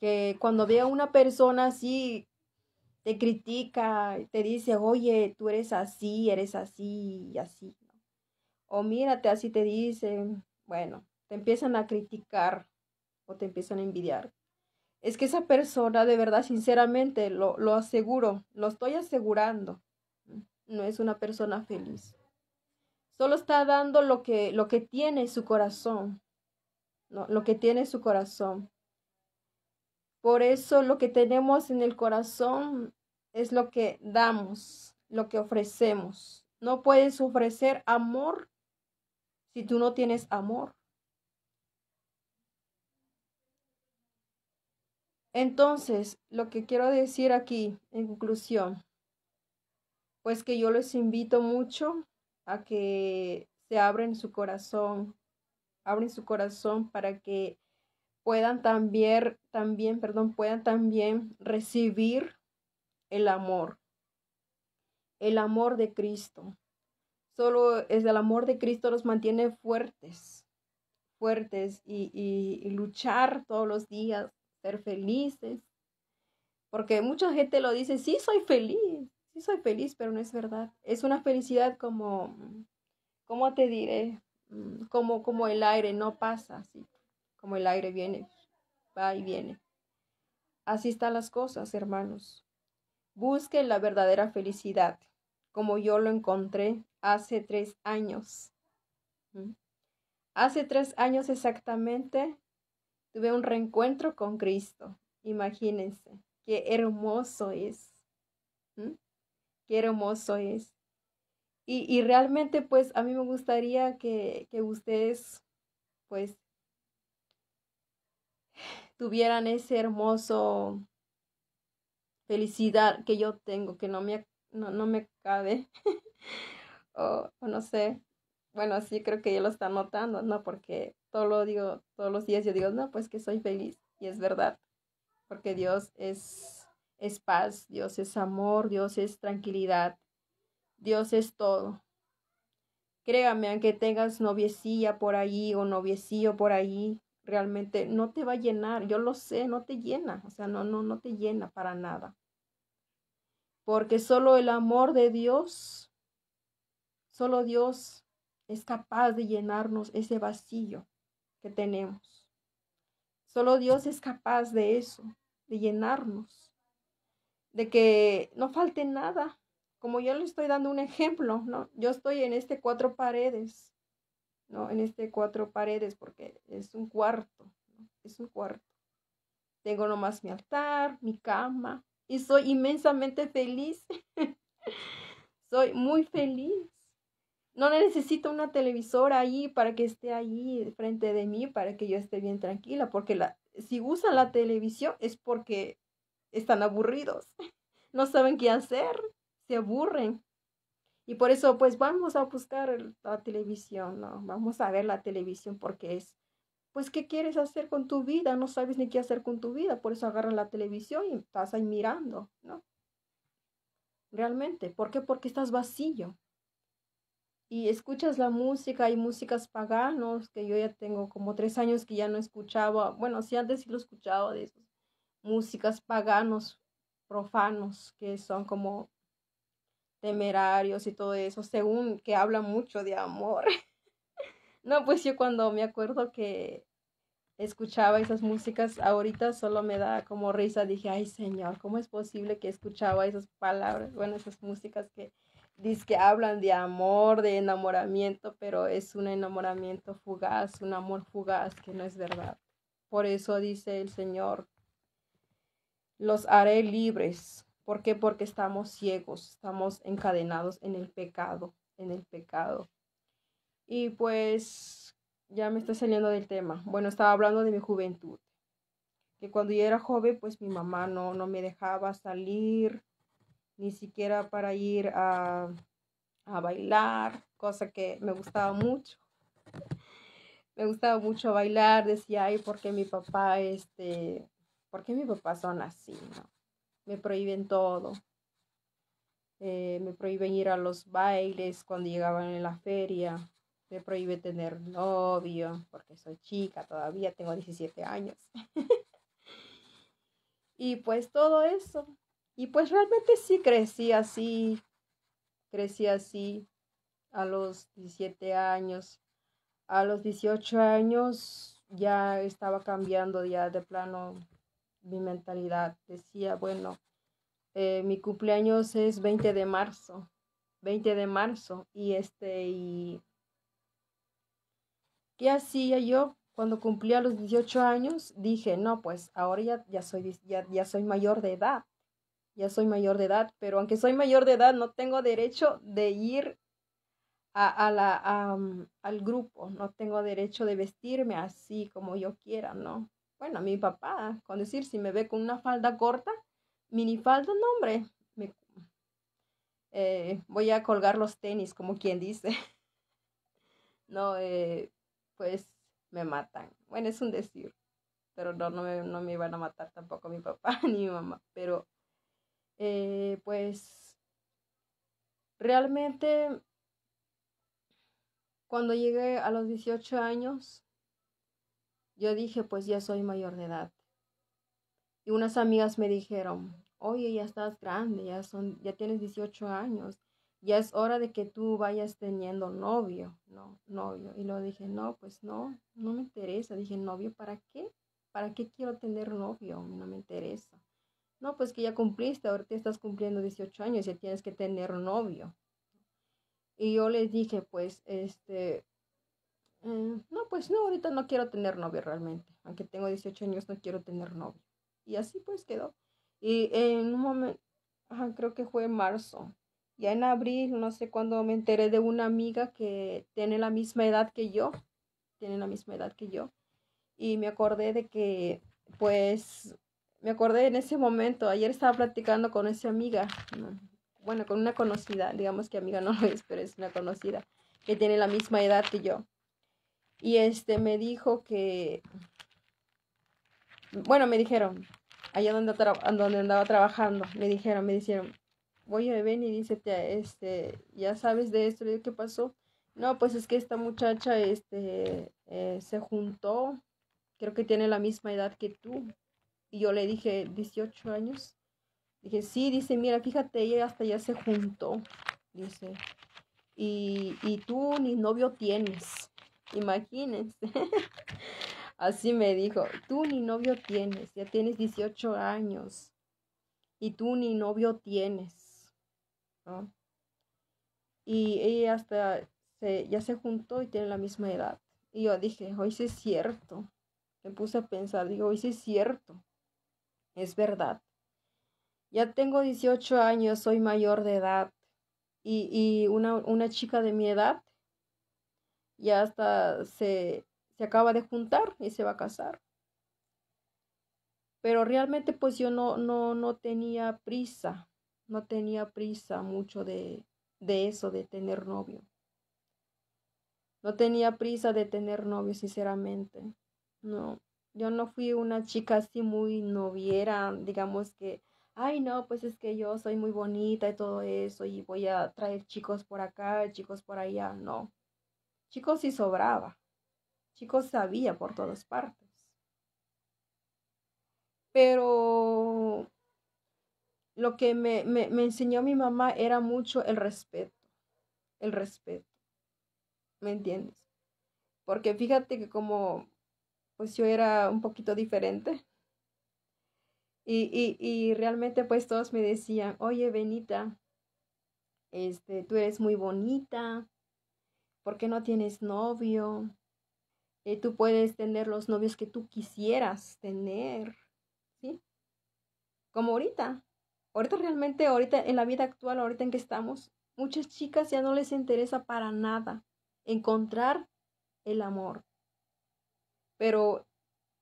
que cuando vea una persona así te critica, te dice, oye, tú eres así, eres así y así. ¿no? O mírate, así te dicen. Bueno, te empiezan a criticar o te empiezan a envidiar. Es que esa persona, de verdad, sinceramente, lo, aseguro, lo estoy asegurando, no es una persona feliz. Solo está dando lo que, lo que tiene su corazón, ¿no? lo que tiene su corazón. Por eso lo que tenemos en el corazón es lo que damos, lo que ofrecemos. No puedes ofrecer amor si tú no tienes amor. Entonces, lo que quiero decir aquí en conclusión, pues que yo les invito mucho a que se abren su corazón, abren su corazón para que puedan también, también, perdón, puedan también recibir el amor, el amor de Cristo. Solo es el amor de Cristo los mantiene fuertes, fuertes y, luchar todos los días, ser felices. Porque mucha gente lo dice, sí soy feliz, sí soy feliz, pero no es verdad. Es una felicidad como, ¿cómo te diré? Mm, como, como el aire, no pasa así como el aire viene, va y viene. Así están las cosas, hermanos. Busquen la verdadera felicidad, como yo lo encontré hace tres años. ¿Mm? Hace tres años exactamente tuve un reencuentro con Cristo. Imagínense, qué hermoso es. ¿Mm? Qué hermoso es. Y, realmente, pues, a mí me gustaría que, que ustedes, pues, tuvieran ese hermoso felicidad que yo tengo, que no me, no, me cabe. o, no sé. Bueno, sí creo que ya lo están notando, ¿no? Porque todo lo digo, todos los días yo digo, no, pues que soy feliz. Y es verdad. Porque Dios es, es paz, Dios es amor, Dios es tranquilidad, Dios es todo. Créame, aunque tengas noviecilla por ahí o noviecillo por ahí, realmente no te va a llenar, yo lo sé, no te llena, o sea, no, no, no te llena para nada. Porque solo el amor de Dios, solo Dios es capaz de llenarnos ese vacío que tenemos. Solo Dios es capaz de eso, de llenarnos, de que no falte nada. Como yo le estoy dando un ejemplo, ¿no? Yo estoy en este cuatro paredes ¿no? En este cuatro paredes, porque es un cuarto, es un cuarto. Tengo nomás mi altar, mi cama, y soy inmensamente feliz. soy muy feliz. No necesito una televisora ahí para que esté ahí frente de mí, para que yo esté bien tranquila, porque la, si usan la televisión es porque están aburridos, no saben qué hacer, se aburren. Y por eso, pues vamos a buscar la televisión, ¿no? Vamos a ver la televisión porque es, pues, ¿qué quieres hacer con tu vida? No sabes ni qué hacer con tu vida, por eso agarras la televisión y estás ahí mirando, ¿no? Realmente, ¿por qué? Porque estás vacío. Y escuchas la música, hay músicas paganos que yo ya tengo como tres años que ya no escuchaba, bueno, sí antes sí lo escuchaba de esas músicas paganos, profanos, que son como temerarios y todo eso, según que habla mucho de amor. no, pues yo cuando me acuerdo que escuchaba esas músicas, ahorita solo me da como risa, dije, ay Señor, ¿cómo es posible que escuchaba esas palabras, bueno, esas músicas que dice que hablan de amor, de enamoramiento, pero es un enamoramiento fugaz, un amor fugaz que no es verdad. Por eso dice el Señor, los haré libres, ¿Por qué? Porque estamos ciegos, estamos encadenados en el pecado, en el pecado. Y pues ya me estoy saliendo del tema. Bueno, estaba hablando de mi juventud. Que cuando yo era joven, pues mi mamá no, me dejaba salir, ni siquiera para ir a, a bailar, cosa que me gustaba mucho. Me gustaba mucho bailar, decía, ay, porque mi papá, este, porque mi papá son así? No? me prohíben todo. Eh, me prohíben ir a los bailes cuando llegaban en la feria. Me prohíbe tener novio porque soy chica todavía, tengo 17 años. y pues todo eso. Y pues realmente sí crecí así. Crecí así a los 17 años. A los 18 años ya estaba cambiando ya de plano mi mentalidad. Decía, bueno, eh, mi cumpleaños es 20 de marzo, 20 de marzo, y este, y... ¿Qué hacía yo? Cuando cumplía los 18 años, dije, no, pues ahora ya, ya, soy, ya, ya soy mayor de edad, ya soy mayor de edad, pero aunque soy mayor de edad, no tengo derecho de ir a, a la, al grupo, no tengo derecho de vestirme así como yo quiera, ¿no? bueno, a mi papá, con decir, si me ve con una falda corta, minifalda, no, hombre, me, eh, voy a colgar los tenis, como quien dice. no, eh, pues me matan. Bueno, es un decir, pero no, no me, iban a matar tampoco mi papá ni mi mamá, pero eh, pues realmente cuando llegué a los 18 años, yo dije, pues ya soy mayor de edad. Y unas amigas me dijeron, oye, ya estás grande, ya, son, ya tienes 18 años, ya es hora de que tú vayas teniendo novio, no, novio. Y luego dije, no, pues no, no me interesa. Dije, novio, ¿para qué? ¿Para qué quiero tener novio? No me interesa. No, pues que ya cumpliste, ahorita estás cumpliendo 18 años, ya tienes que tener novio. Y yo les dije, pues, este, Mm, no, pues no, ahorita no quiero tener novio realmente. Aunque tengo 18 años, no quiero tener novio. Y así pues quedó. Y en un momento, creo que fue en marzo. Ya en abril, no sé cuándo me enteré de una amiga que tiene la misma edad que yo. Tiene la misma edad que yo. Y me acordé de que, pues, me acordé en ese momento. Ayer estaba platicando con esa amiga. Bueno, con una conocida, digamos que amiga no lo es, pero es una conocida que tiene la misma edad que yo. Y este me dijo que, bueno, me dijeron, allá donde, donde andaba trabajando, me dijeron, me dijeron, voy a venir y dice, este, ya sabes de esto, ¿qué pasó? No, pues es que esta muchacha, este, eh, se juntó, creo que tiene la misma edad que tú. Y yo le dije, 18 años. Dije, sí, dice, mira, fíjate, ella hasta ya se juntó, dice. Y, y tú ni novio tienes. Imagínense. Así me dijo, tú ni novio tienes, ya tienes 18 años. Y tú ni novio tienes. ¿no? Y ella hasta se, ya se juntó y tiene la misma edad. Y yo dije, hoy sí es cierto. Me puse a pensar, digo, hoy sí es cierto. Es verdad. Ya tengo 18 años, soy mayor de edad. Y, una chica de mi edad ya hasta se, se acaba de juntar y se va a casar. Pero realmente pues yo no, no, no tenía prisa, no tenía prisa mucho de, de eso, de tener novio. No tenía prisa de tener novio, sinceramente. No, yo no fui una chica así muy noviera, digamos que, ay no, pues es que yo soy muy bonita y todo eso y voy a traer chicos por acá, chicos por allá, no. Chicos, sí sobraba. Chicos, sabía por todas partes. Pero lo que me, me, enseñó mi mamá era mucho el respeto. El respeto. ¿Me entiendes? Porque fíjate que como pues yo era un poquito diferente. Y, y, y, realmente pues todos me decían, oye, Benita, este, tú eres muy bonita, por qué no tienes novio. Eh, tú puedes tener los novios que tú quisieras tener, ¿sí? Como ahorita. Ahorita realmente, ahorita en la vida actual, ahorita en que estamos, muchas chicas ya no les interesa para nada encontrar el amor. Pero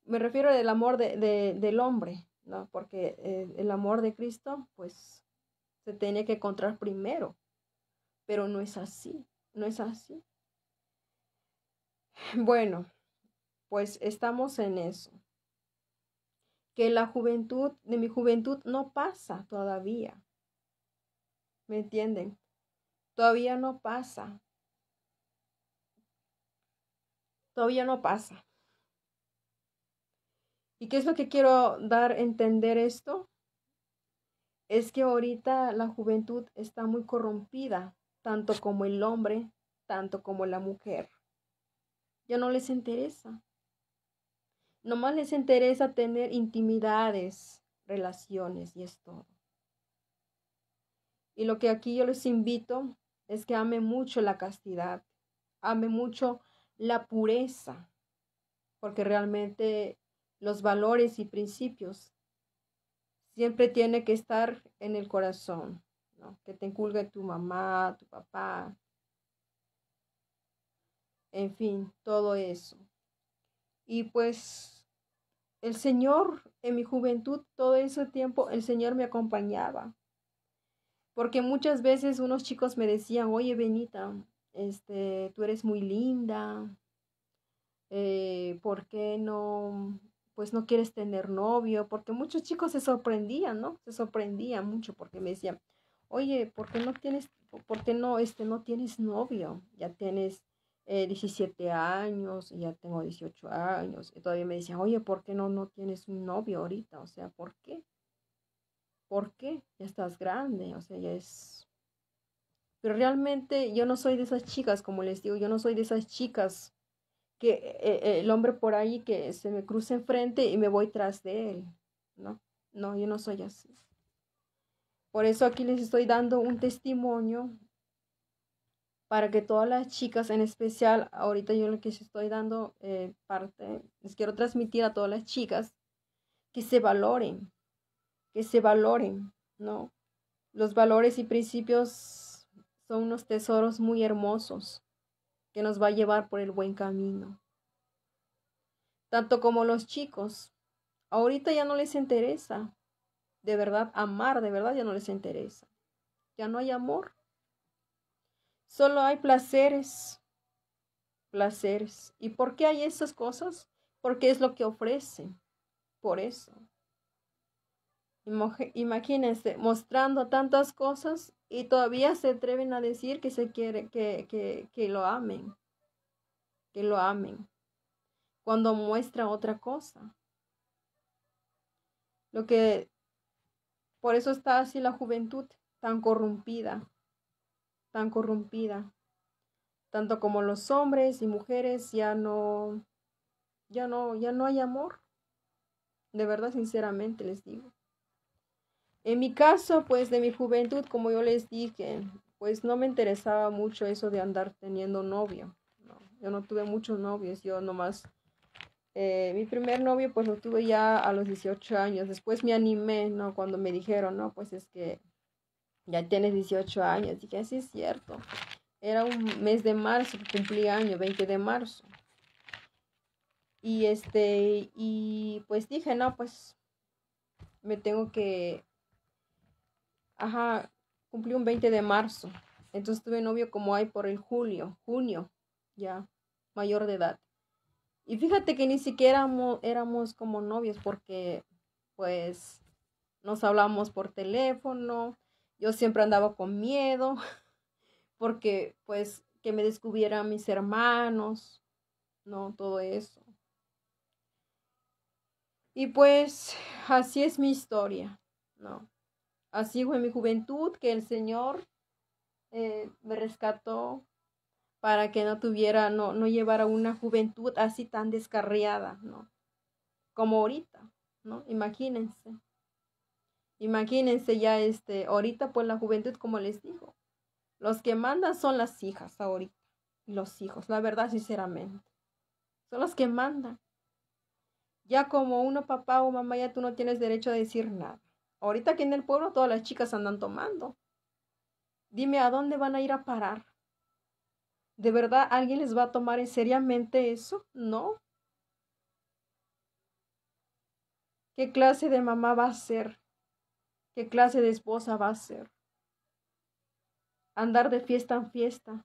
me refiero al amor de, del hombre, ¿no? Porque eh, el amor de Cristo, pues, se tiene que encontrar primero. Pero no es así, no es así. Bueno, pues estamos en eso. Que la juventud, de mi juventud no pasa todavía. ¿Me entienden? Todavía no pasa. Todavía no pasa. ¿Y qué es lo que quiero dar entender esto? Es que ahorita la juventud está muy corrompida, tanto como el hombre, tanto como la mujer ya no les interesa. Nomás les interesa tener intimidades, relaciones y es todo. Y lo que aquí yo les invito es que ame mucho la castidad, ame mucho la pureza, porque realmente los valores y principios siempre tiene que estar en el corazón, que te inculgue tu mamá, tu papá, en fin, todo eso. Y pues el Señor, en mi juventud, todo ese tiempo, el Señor me acompañaba. Porque muchas veces unos chicos me decían, oye, Benita, este, tú eres muy linda, eh, ¿por qué no, pues no quieres tener novio? Porque muchos chicos se sorprendían, ¿no? Se sorprendían mucho porque me decían, oye, ¿por qué no tienes, por qué no, este, no tienes novio? Ya tienes 17 eh, años, ya tengo 18 años, y todavía me dicen, oye, ¿por qué no, no tienes un novio ahorita? O sea, ¿por qué? ¿Por qué? Ya estás grande, o sea, ya es... Pero realmente yo no soy de esas chicas, como les digo, yo no soy de esas chicas que eh, eh, el hombre por ahí que se me cruza enfrente y me voy tras de él, ¿no? No, yo no soy así. Por eso aquí les estoy dando un testimonio para que todas las chicas, en especial, ahorita yo lo que estoy dando eh, parte, les quiero transmitir a todas las chicas que se valoren, que se valoren, ¿no? Los valores y principios son unos tesoros muy hermosos que nos va a llevar por el buen camino. Tanto como los chicos, ahorita ya no les interesa, de verdad, amar, de verdad ya no les interesa. Ya no hay amor Solo hay placeres, placeres. ¿Y por qué hay esas cosas? Porque es lo que ofrecen. Por eso. Imagínense, mostrando tantas cosas y todavía se atreven a decir que se quiere que, que, que lo amen. Que lo amen. Cuando muestra otra cosa. Lo que por eso está así la juventud tan corrompida, tan corrompida, tanto como los hombres y mujeres ya no, ya no, ya no hay amor. De verdad, sinceramente les digo. En mi caso, pues de mi juventud, como yo les dije, pues no me interesaba mucho eso de andar teniendo novio. yo no tuve muchos novios, yo nomás... Eh, mi primer novio pues lo tuve ya a los 18 años, después me animé, ¿no? Cuando me dijeron, no, pues es que ya tienes 18 años. Dije, ah, sí es cierto. Era un mes de marzo, cumplí año, 20 de marzo. Y este, y pues dije, no, pues me tengo que, ajá, cumplí un 20 de marzo. Entonces tuve novio como hay por el julio, junio, ya, mayor de edad. Y fíjate que ni siquiera éramos, éramos como novios porque pues nos hablamos por teléfono, yo siempre andaba con miedo porque pues que me descubrieran mis hermanos, ¿no? Todo eso. Y pues así es mi historia, ¿no? Así fue mi juventud que el Señor eh, me rescató para que no tuviera, no, no llevara una juventud así tan descarriada, ¿no? Como ahorita, ¿no? Imagínense. Imagínense ya este, ahorita pues la juventud, como les digo, los que mandan son las hijas ahorita, y los hijos, la verdad sinceramente, son los que mandan. Ya como uno papá o mamá ya tú no tienes derecho a decir nada. Ahorita aquí en el pueblo todas las chicas andan tomando. Dime a dónde van a ir a parar. ¿De verdad alguien les va a tomar seriamente eso? No. ¿Qué clase de mamá va a ser? qué clase de esposa va a ser. Andar de fiesta en fiesta.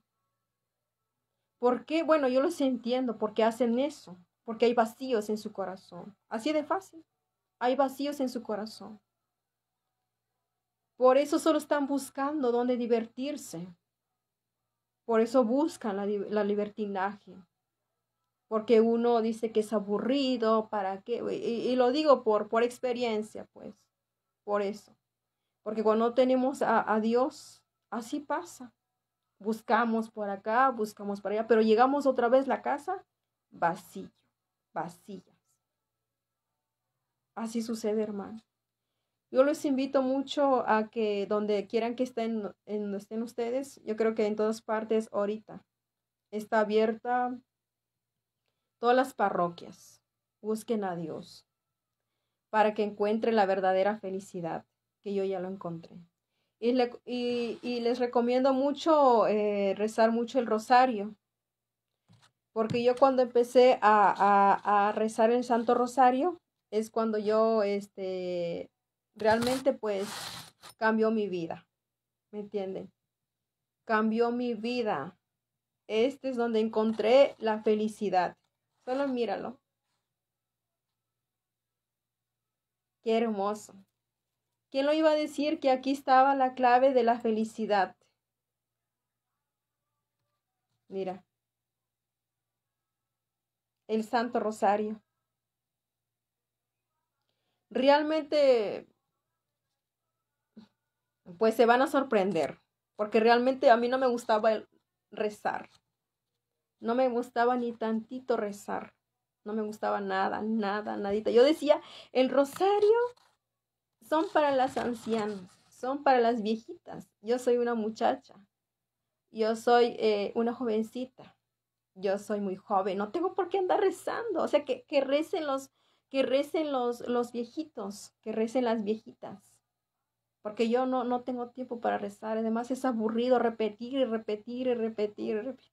¿Por qué? Bueno, yo los entiendo, porque hacen eso, porque hay vacíos en su corazón. Así de fácil, hay vacíos en su corazón. Por eso solo están buscando dónde divertirse. Por eso buscan la, libertinaje, porque uno dice que es aburrido, para qué, y, y, lo digo por, por experiencia, pues, por eso. Porque cuando tenemos a, Dios, así pasa. Buscamos por acá, buscamos por allá, pero llegamos otra vez a la casa vacío, vacías. Así sucede, hermano. Yo les invito mucho a que donde quieran que estén, estén ustedes, yo creo que en todas partes ahorita está abierta todas las parroquias. Busquen a Dios para que encuentren la verdadera felicidad. Y yo ya lo encontré. Y, y, les recomiendo mucho eh, rezar mucho el rosario, porque yo cuando empecé a, a, rezar el Santo Rosario es cuando yo este, realmente pues cambió mi vida, ¿me entienden? Cambió mi vida. Este es donde encontré la felicidad. Solo míralo. Qué hermoso. ¿Quién lo iba a decir que aquí estaba la clave de la felicidad? Mira, el Santo Rosario. Realmente, pues se van a sorprender, porque realmente a mí no me gustaba el rezar. No me gustaba ni tantito rezar. No me gustaba nada, nada, nadita. Yo decía, el rosario son para las ancianas, son para las viejitas. Yo soy una muchacha, yo soy eh, una jovencita, yo soy muy joven, no tengo por qué andar rezando. O sea, que, que recen, los, que recen los, los viejitos, que recen las viejitas. Porque yo no, no tengo tiempo para rezar. Además es aburrido repetir y repetir y repetir y repetir.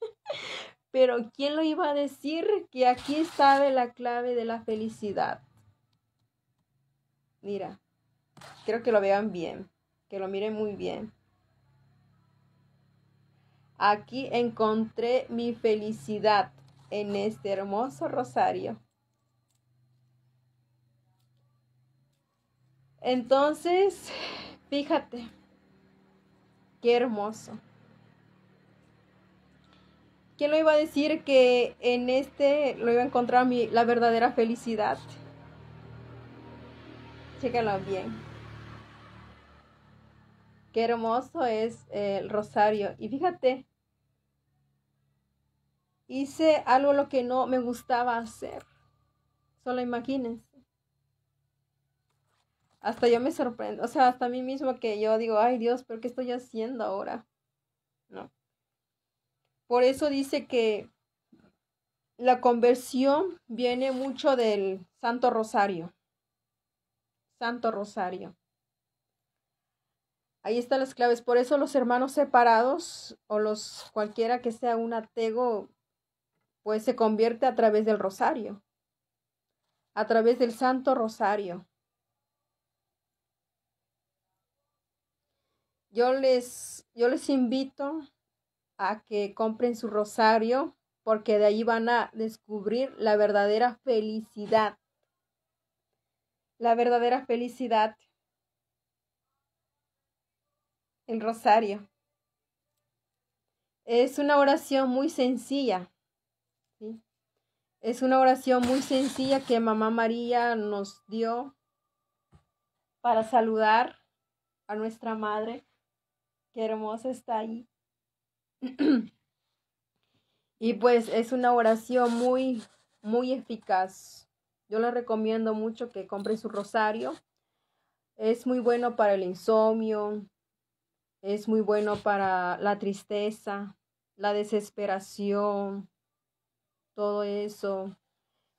Pero ¿quién lo iba a decir? Que aquí sabe la clave de la felicidad. Mira, quiero que lo vean bien, que lo miren muy bien. Aquí encontré mi felicidad en este hermoso rosario. Entonces, fíjate, qué hermoso. ¿Quién lo iba a decir que en este lo iba a encontrar mi, la verdadera felicidad? Chécalo bien. Qué hermoso es eh, el rosario. Y fíjate, hice algo lo que no me gustaba hacer. Solo imagínense. Hasta yo me sorprendo, o sea, hasta a mí mismo que yo digo, ay Dios, ¿pero qué estoy haciendo ahora? No. Por eso dice que la conversión viene mucho del Santo Rosario. Santo Rosario. Ahí están las claves. Por eso los hermanos separados o los cualquiera que sea un atego, pues se convierte a través del rosario, a través del Santo Rosario. Yo les, yo les invito a que compren su rosario porque de ahí van a descubrir la verdadera felicidad la verdadera felicidad, el rosario. Es una oración muy sencilla. Es una oración muy sencilla que Mamá María nos dio para saludar a nuestra madre. Qué hermosa está ahí. y pues es una oración muy, muy eficaz. Yo les recomiendo mucho que compren su rosario. Es muy bueno para el insomnio, es muy bueno para la tristeza, la desesperación, todo eso.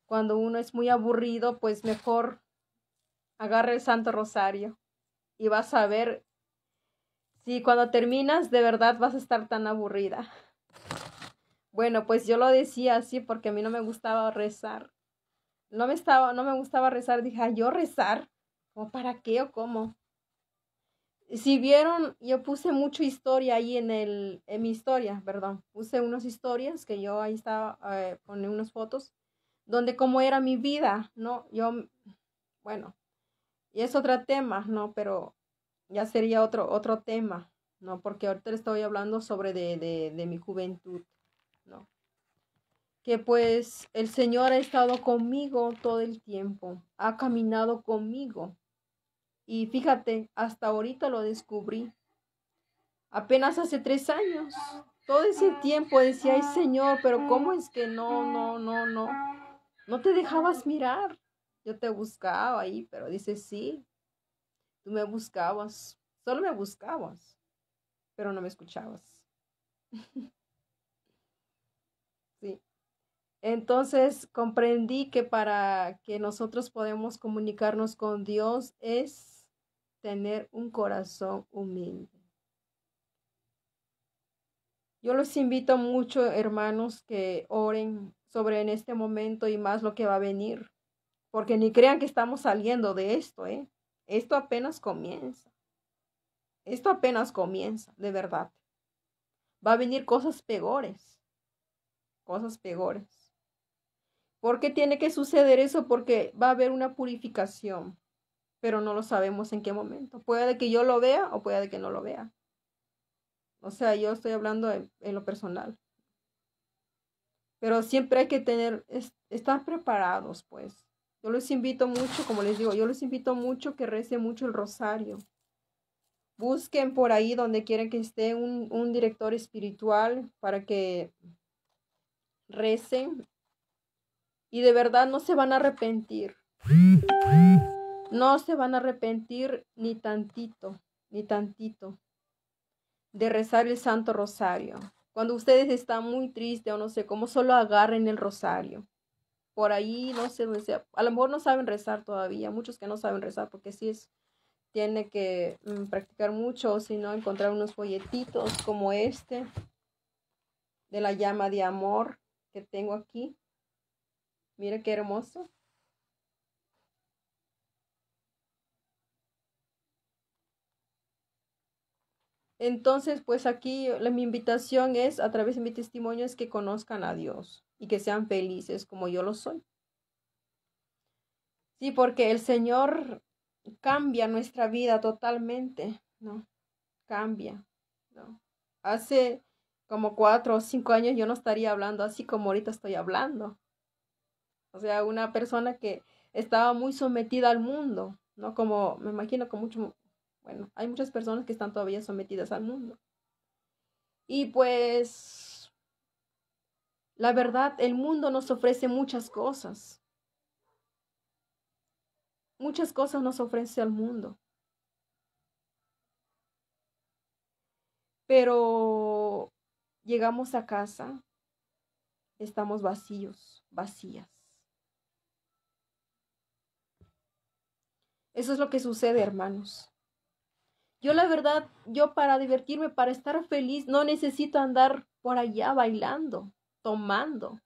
Cuando uno es muy aburrido, pues mejor agarre el Santo Rosario y vas a ver si cuando terminas de verdad vas a estar tan aburrida. Bueno, pues yo lo decía así porque a mí no me gustaba rezar no me estaba, no me gustaba rezar, dije, yo rezar, ¿o para qué o cómo? Si vieron, yo puse mucha historia ahí en el, en mi historia, perdón, puse unas historias que yo ahí estaba, eh, pone unas fotos, donde cómo era mi vida, ¿no? Yo, bueno, y es otro tema, ¿no? Pero ya sería otro, otro tema, ¿no? Porque ahorita estoy hablando sobre de, de, de mi juventud que pues el Señor ha estado conmigo todo el tiempo, ha caminado conmigo. Y fíjate, hasta ahorita lo descubrí. Apenas hace tres años. Todo ese tiempo decía, ay Señor, pero ¿cómo es que no, no, no, no? No te dejabas mirar. Yo te buscaba ahí, pero dice, sí, tú me buscabas, solo me buscabas, pero no me escuchabas. Entonces comprendí que para que nosotros podemos comunicarnos con Dios es tener un corazón humilde. Yo los invito mucho, hermanos, que oren sobre en este momento y más lo que va a venir, porque ni crean que estamos saliendo de esto, ¿eh? Esto apenas comienza. Esto apenas comienza, de verdad. Va a venir cosas peores, cosas peores. ¿Por qué tiene que suceder eso? Porque va a haber una purificación, pero no lo sabemos en qué momento. Puede que yo lo vea o puede que no lo vea. O sea, yo estoy hablando en, lo personal. Pero siempre hay que tener, estar preparados, pues. Yo les invito mucho, como les digo, yo les invito mucho que recen mucho el rosario. Busquen por ahí donde quieren que esté un, un director espiritual para que recen y de verdad no se van a arrepentir. No se van a arrepentir ni tantito, ni tantito de rezar el Santo Rosario. Cuando ustedes están muy tristes o no sé cómo, solo agarren el rosario. Por ahí, no sé, a lo mejor no saben rezar todavía, muchos que no saben rezar porque si es, tiene que mm, practicar mucho o si no, encontrar unos folletitos como este de la llama de amor que tengo aquí Mira qué hermoso. Entonces, pues aquí mi invitación es, a través de mi testimonio, es que conozcan a Dios y que sean felices como yo lo soy. Sí, porque el Señor cambia nuestra vida totalmente, ¿no? Cambia, ¿no? Hace como cuatro o cinco años yo no estaría hablando así como ahorita estoy hablando. O sea, una persona que estaba muy sometida al mundo, ¿no? Como me imagino con mucho, bueno, hay muchas personas que están todavía sometidas al mundo. Y pues, la verdad, el mundo nos ofrece muchas cosas. Muchas cosas nos ofrece al mundo. Pero llegamos a casa, estamos vacíos, vacías. Eso es lo que sucede, hermanos. Yo la verdad, yo para divertirme, para estar feliz, no necesito andar por allá bailando, tomando,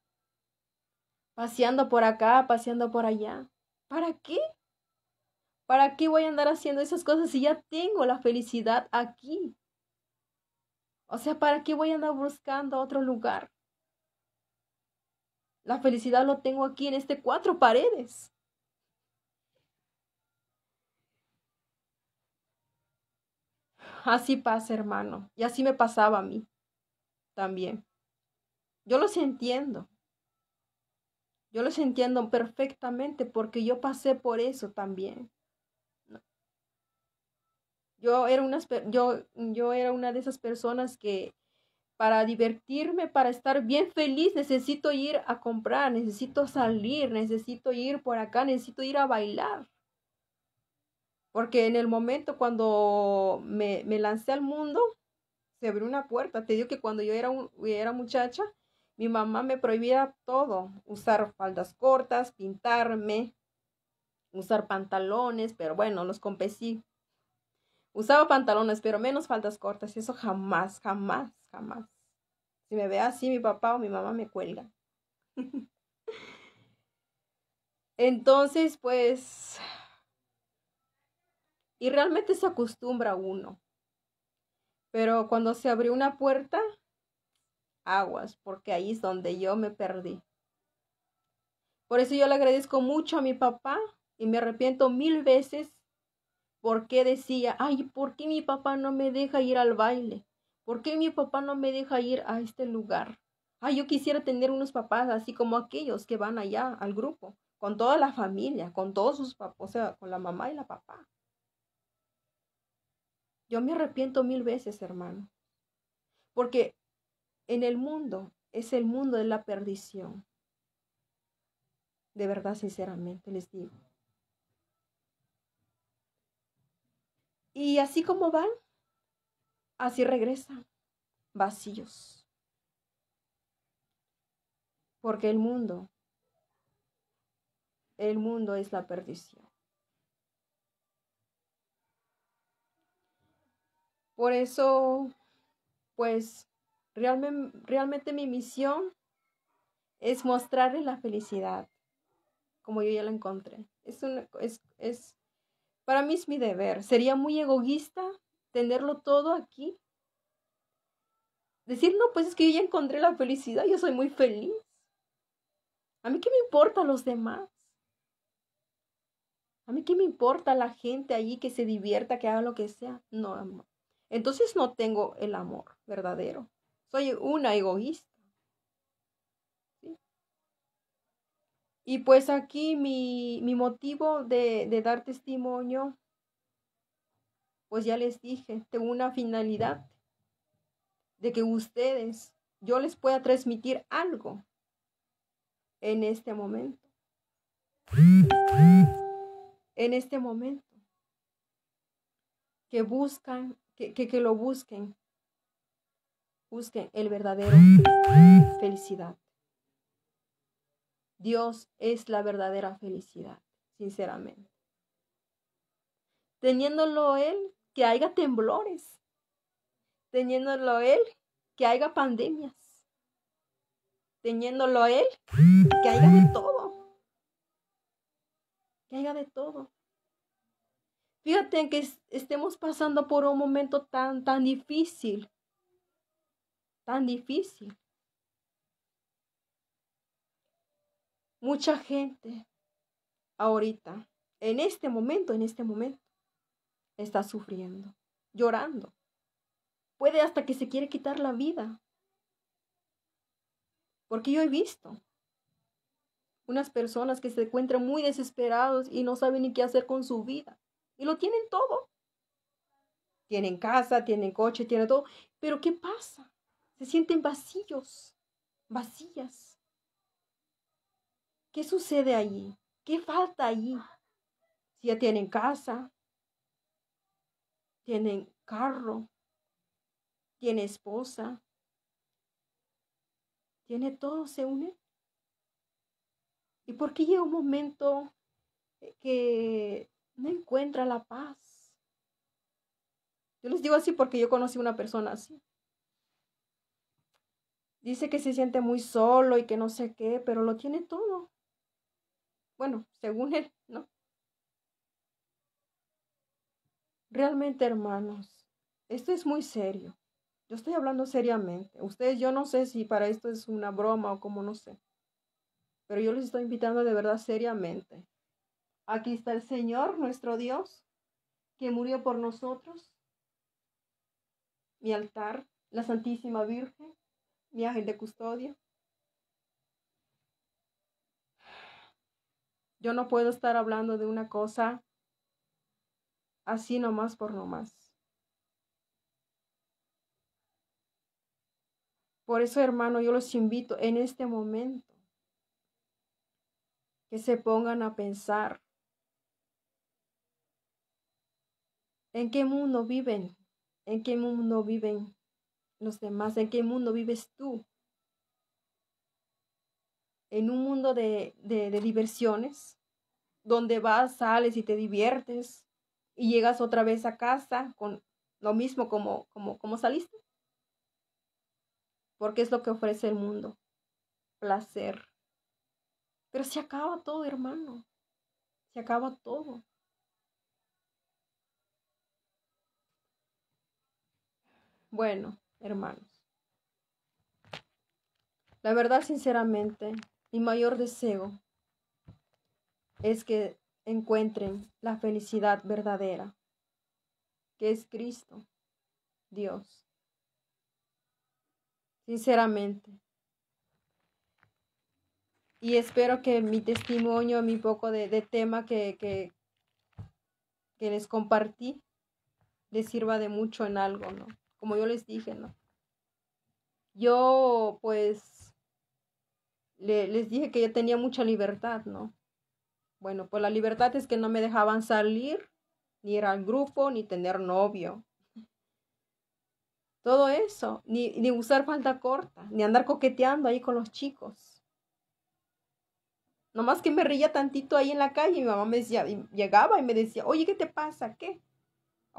paseando por acá, paseando por allá. ¿Para qué? ¿Para qué voy a andar haciendo esas cosas si ya tengo la felicidad aquí? O sea, ¿para qué voy a andar buscando otro lugar? La felicidad lo tengo aquí en este cuatro paredes. Así pasa, hermano. Y así me pasaba a mí también. Yo los entiendo. Yo los entiendo perfectamente porque yo pasé por eso también. Yo era, una, yo, yo era una de esas personas que para divertirme, para estar bien feliz, necesito ir a comprar, necesito salir, necesito ir por acá, necesito ir a bailar. Porque en el momento cuando me, lancé al mundo, se abrió una puerta. Te digo que cuando yo era, muchacha, mi mamá me prohibía todo, usar faldas cortas, pintarme, usar pantalones, pero bueno, los compesí. Usaba pantalones, pero menos faldas cortas, y eso jamás, jamás, jamás. Si me ve así, mi papá o mi mamá me cuelga. Entonces, pues, y realmente se acostumbra uno. Pero cuando se abrió una puerta, aguas, porque ahí es donde yo me perdí. Por eso yo le agradezco mucho a mi papá y me arrepiento mil veces porque decía, ay, ¿por qué mi papá no me deja ir al baile? ¿Por qué mi papá no me deja ir a este lugar? Ay, yo quisiera tener unos papás así como aquellos que van allá al grupo, con toda la familia, con todos sus papás, o sea, con la mamá y la papá. Yo me arrepiento mil veces, hermano, porque en el mundo es el mundo de la perdición. De verdad, sinceramente, les digo. Y así como van, así regresan, vacíos. Porque el mundo, el mundo es la perdición. Por eso, pues, realmente mi misión es mostrarle la felicidad, como yo ya la encontré. Es, es, para mí es mi deber. Sería muy egoísta tenerlo todo aquí. Decir, no, pues es que yo ya encontré la felicidad, yo soy muy feliz. ¿A mí qué me importa los demás? ¿A mí qué me importa la gente allí que se divierta, que haga lo que sea? No, amor entonces no tengo el amor verdadero. Soy una egoísta. Y pues aquí mi, motivo de, de, dar testimonio, pues ya les dije, tengo una finalidad de que ustedes, yo les pueda transmitir algo en este momento. En este momento que buscan que, lo busquen. Busquen el verdadero felicidad. Dios es la verdadera felicidad, sinceramente. Teniéndolo Él, que haya temblores. Teniéndolo Él, que haya pandemias. Teniéndolo Él, que haya de todo. Que haya de todo. Fíjate que estemos pasando por un momento tan, tan difícil, tan difícil. Mucha gente ahorita, en este momento, en este momento, está sufriendo, llorando. Puede hasta que se quiere quitar la vida. Porque yo he visto unas personas que se encuentran muy desesperados y no saben ni qué hacer con su vida. Y lo tienen todo. Tienen casa, tienen coche, tienen todo. Pero ¿qué pasa? Se sienten vacíos, vacías. ¿Qué sucede allí? ¿Qué falta allí? Si ya tienen casa, tienen carro, tiene esposa, tiene todo, se une. ¿Y por qué llega un momento que no encuentra la paz. Yo les digo así porque yo conocí una persona así. Dice que se siente muy solo y que no sé qué, pero lo tiene todo. Bueno, según él, ¿no? Realmente, hermanos, esto es muy serio. Yo estoy hablando seriamente. Ustedes, yo no sé si para esto es una broma o cómo, no sé. Pero yo les estoy invitando de verdad seriamente Aquí está el Señor, nuestro Dios, que murió por nosotros. Mi altar, la Santísima Virgen, mi ángel de custodia. Yo no puedo estar hablando de una cosa así nomás por nomás. Por eso, hermano, yo los invito en este momento que se pongan a pensar ¿En qué mundo viven? ¿En qué mundo viven los demás? ¿En qué mundo vives tú? ¿En un mundo de, diversiones? Donde vas, sales y te diviertes y llegas otra vez a casa con lo mismo como, como, como saliste. Porque es lo que ofrece el mundo. Placer. Pero se acaba todo, hermano. Se acaba todo. Bueno, hermanos, la verdad sinceramente, mi mayor deseo es que encuentren la felicidad verdadera, que es Cristo, Dios. Sinceramente. Y espero que mi testimonio, mi poco de, tema que, que, que les compartí, les sirva de mucho en algo, ¿no? como yo les dije, ¿no? Yo pues les dije que yo tenía mucha libertad, ¿no? Bueno, pues la libertad es que no me dejaban salir, ni ir al grupo, ni tener novio. Todo eso, ni, ni usar falda corta, ni andar coqueteando ahí con los chicos. Nomás que me reía tantito ahí en la calle, mi mamá me decía, llegaba y me decía, oye, ¿qué te pasa? ¿Qué?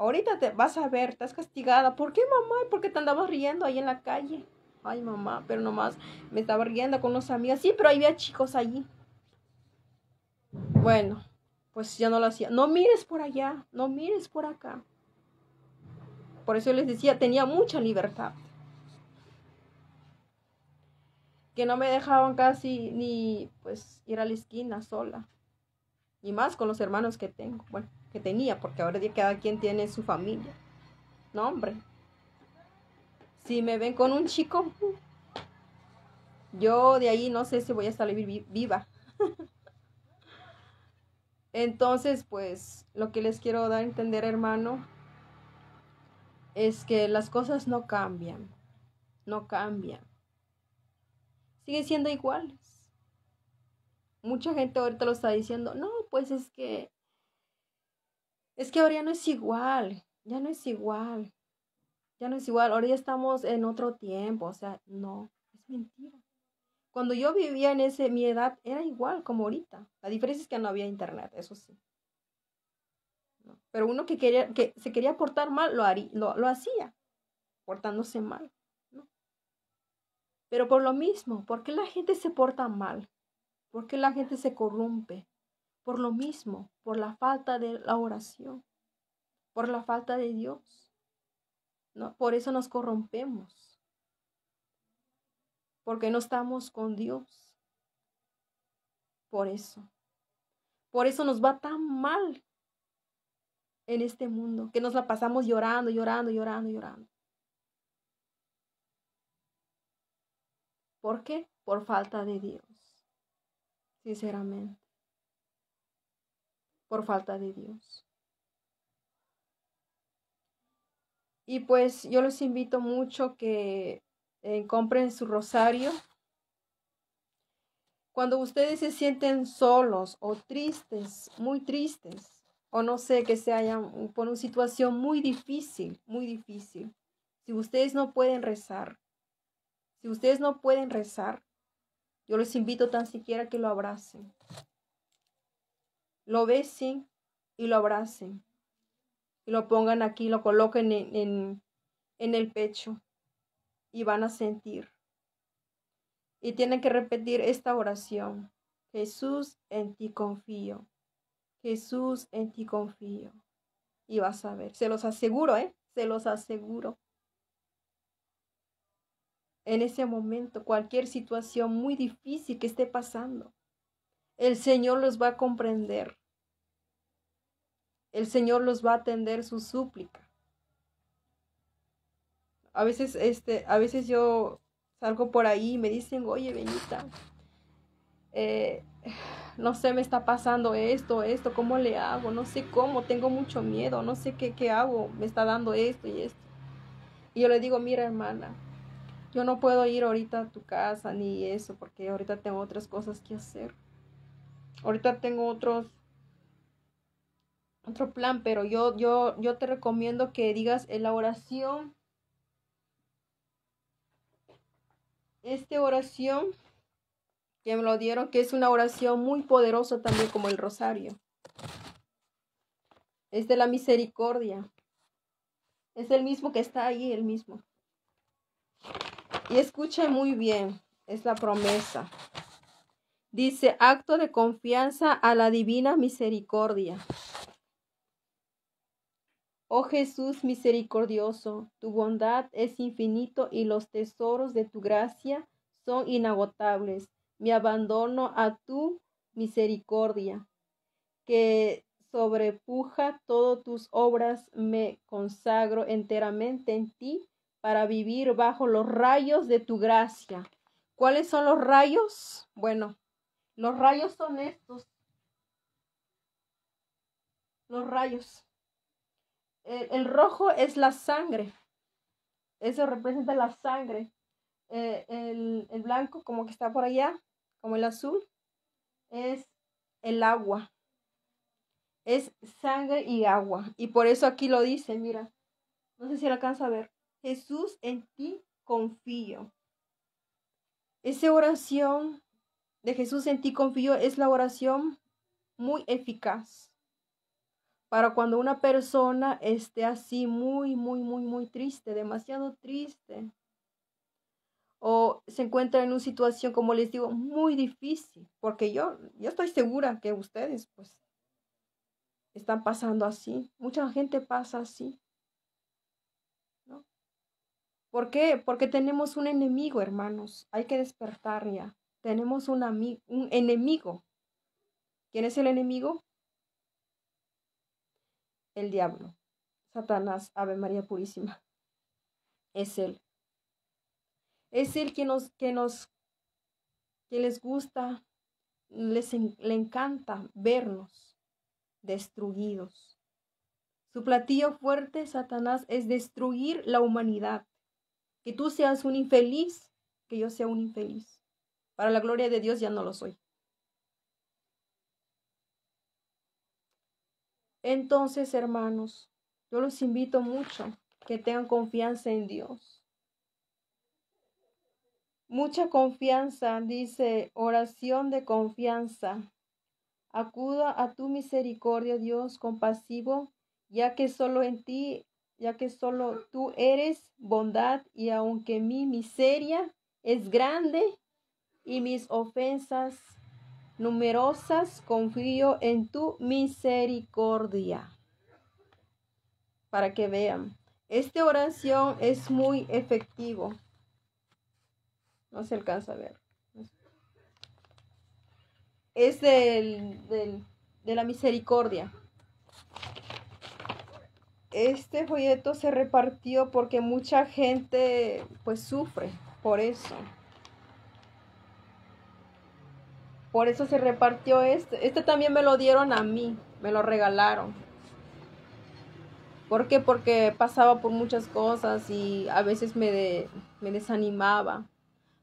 Ahorita te vas a ver, estás castigada. ¿Por qué, mamá? ¿Por qué te andabas riendo ahí en la calle? Ay, mamá, pero nomás me estaba riendo con los amigos. Sí, pero había chicos allí. Bueno, pues ya no lo hacía. No mires por allá, no mires por acá. Por eso les decía, tenía mucha libertad. Que no me dejaban casi ni pues ir a la esquina sola. Y más con los hermanos que tengo. Bueno que tenía, porque ahora ya cada quien tiene su familia. No, hombre. Si me ven con un chico, yo de ahí no sé si voy a salir viva. Entonces, pues, lo que les quiero dar a entender, hermano, es que las cosas no cambian. No cambian. Siguen siendo iguales. Mucha gente ahorita lo está diciendo, no, pues es que es que ahora ya no es igual, ya no es igual, ya no es igual, ahora ya estamos en otro tiempo, o sea, no, es mentira. Cuando yo vivía en ese, mi edad era igual como ahorita. La diferencia es que no había internet, eso sí. Pero uno que, quería, que se quería portar mal lo, lo, lo hacía, portándose mal. ¿no? Pero por lo mismo, ¿por qué la gente se porta mal? ¿Por qué la gente se corrompe? por lo mismo, por la falta de la oración, por la falta de Dios. Por eso nos corrompemos, porque no estamos con Dios. Por eso. Por eso nos va tan mal en este mundo, que nos la pasamos llorando, llorando, llorando, llorando. ¿Por qué? Por falta de Dios, sinceramente por falta de Dios. Y pues yo los invito mucho que eh, compren su rosario. Cuando ustedes se sienten solos o tristes, muy tristes, o no sé, que se hayan por una situación muy difícil, muy difícil, si ustedes no pueden rezar, si ustedes no pueden rezar, yo los invito tan siquiera que lo abracen, lo besen y lo abracen. Y lo pongan aquí, lo coloquen en, en, el pecho y van a sentir. Y tienen que repetir esta oración. Jesús, en ti confío. Jesús, en ti confío. Y vas a ver, se los aseguro, ¿eh? Se los aseguro. En ese momento, cualquier situación muy difícil que esté pasando, el Señor los va a comprender. El Señor los va a atender su súplica. A veces, este, a veces yo salgo por ahí y me dicen, oye, Benita, eh, no sé, me está pasando esto, esto, ¿cómo le hago? No sé cómo, tengo mucho miedo, no sé qué, qué hago, me está dando esto y esto. Y yo le digo, mira hermana, yo no puedo ir ahorita a tu casa ni eso, porque ahorita tengo otras cosas que hacer. Ahorita tengo otros otro plan, pero yo, yo, yo te recomiendo que digas en la oración. Esta oración que me lo dieron, que es una oración muy poderosa también como el rosario. Es de la misericordia. Es el mismo que está ahí, el mismo. Y escuche muy bien, es la promesa. Dice, acto de confianza a la divina misericordia. Oh Jesús misericordioso, tu bondad es infinito y los tesoros de tu gracia son inagotables. Me abandono a tu misericordia, que sobrepuja todas tus obras. Me consagro enteramente en ti para vivir bajo los rayos de tu gracia. ¿Cuáles son los rayos? Bueno, los rayos son estos. Los rayos. El, rojo es la sangre. Eso representa la sangre. Eh, el, blanco, como que está por allá, como el azul, es el agua. Es sangre y agua. Y por eso aquí lo dice, mira. No sé si alcanza a ver. Jesús, en ti confío. Esa oración de Jesús en ti confío es la oración muy eficaz para cuando una persona esté así muy, muy, muy, muy triste, demasiado triste, o se encuentra en una situación, como les digo, muy difícil, porque yo, yo estoy segura que ustedes, pues, están pasando así. Mucha gente pasa así. ¿no? ¿Por qué? Porque tenemos un enemigo, hermanos. Hay que despertar ya tenemos un, un enemigo. ¿Quién es el enemigo? El diablo. Satanás, Ave María Purísima. Es él. Es él que nos, que nos, que les gusta, les le encanta vernos destruidos. Su platillo fuerte, Satanás, es destruir la humanidad. Que tú seas un infeliz, que yo sea un infeliz. Para la gloria de Dios ya no lo soy. Entonces, hermanos, yo los invito mucho que tengan confianza en Dios. Mucha confianza, dice, oración de confianza. Acuda a tu misericordia, Dios compasivo, ya que solo en ti, ya que solo tú eres bondad y aunque mi miseria es grande, y mis ofensas numerosas, confío en tu misericordia. Para que vean, esta oración es muy efectivo. No se alcanza a ver. Es de la misericordia. Este folleto se repartió porque mucha gente pues sufre por eso. Por eso se repartió este. Este también me lo dieron a mí, me lo regalaron. ¿Por qué? Porque pasaba por muchas cosas y a veces me, desanimaba.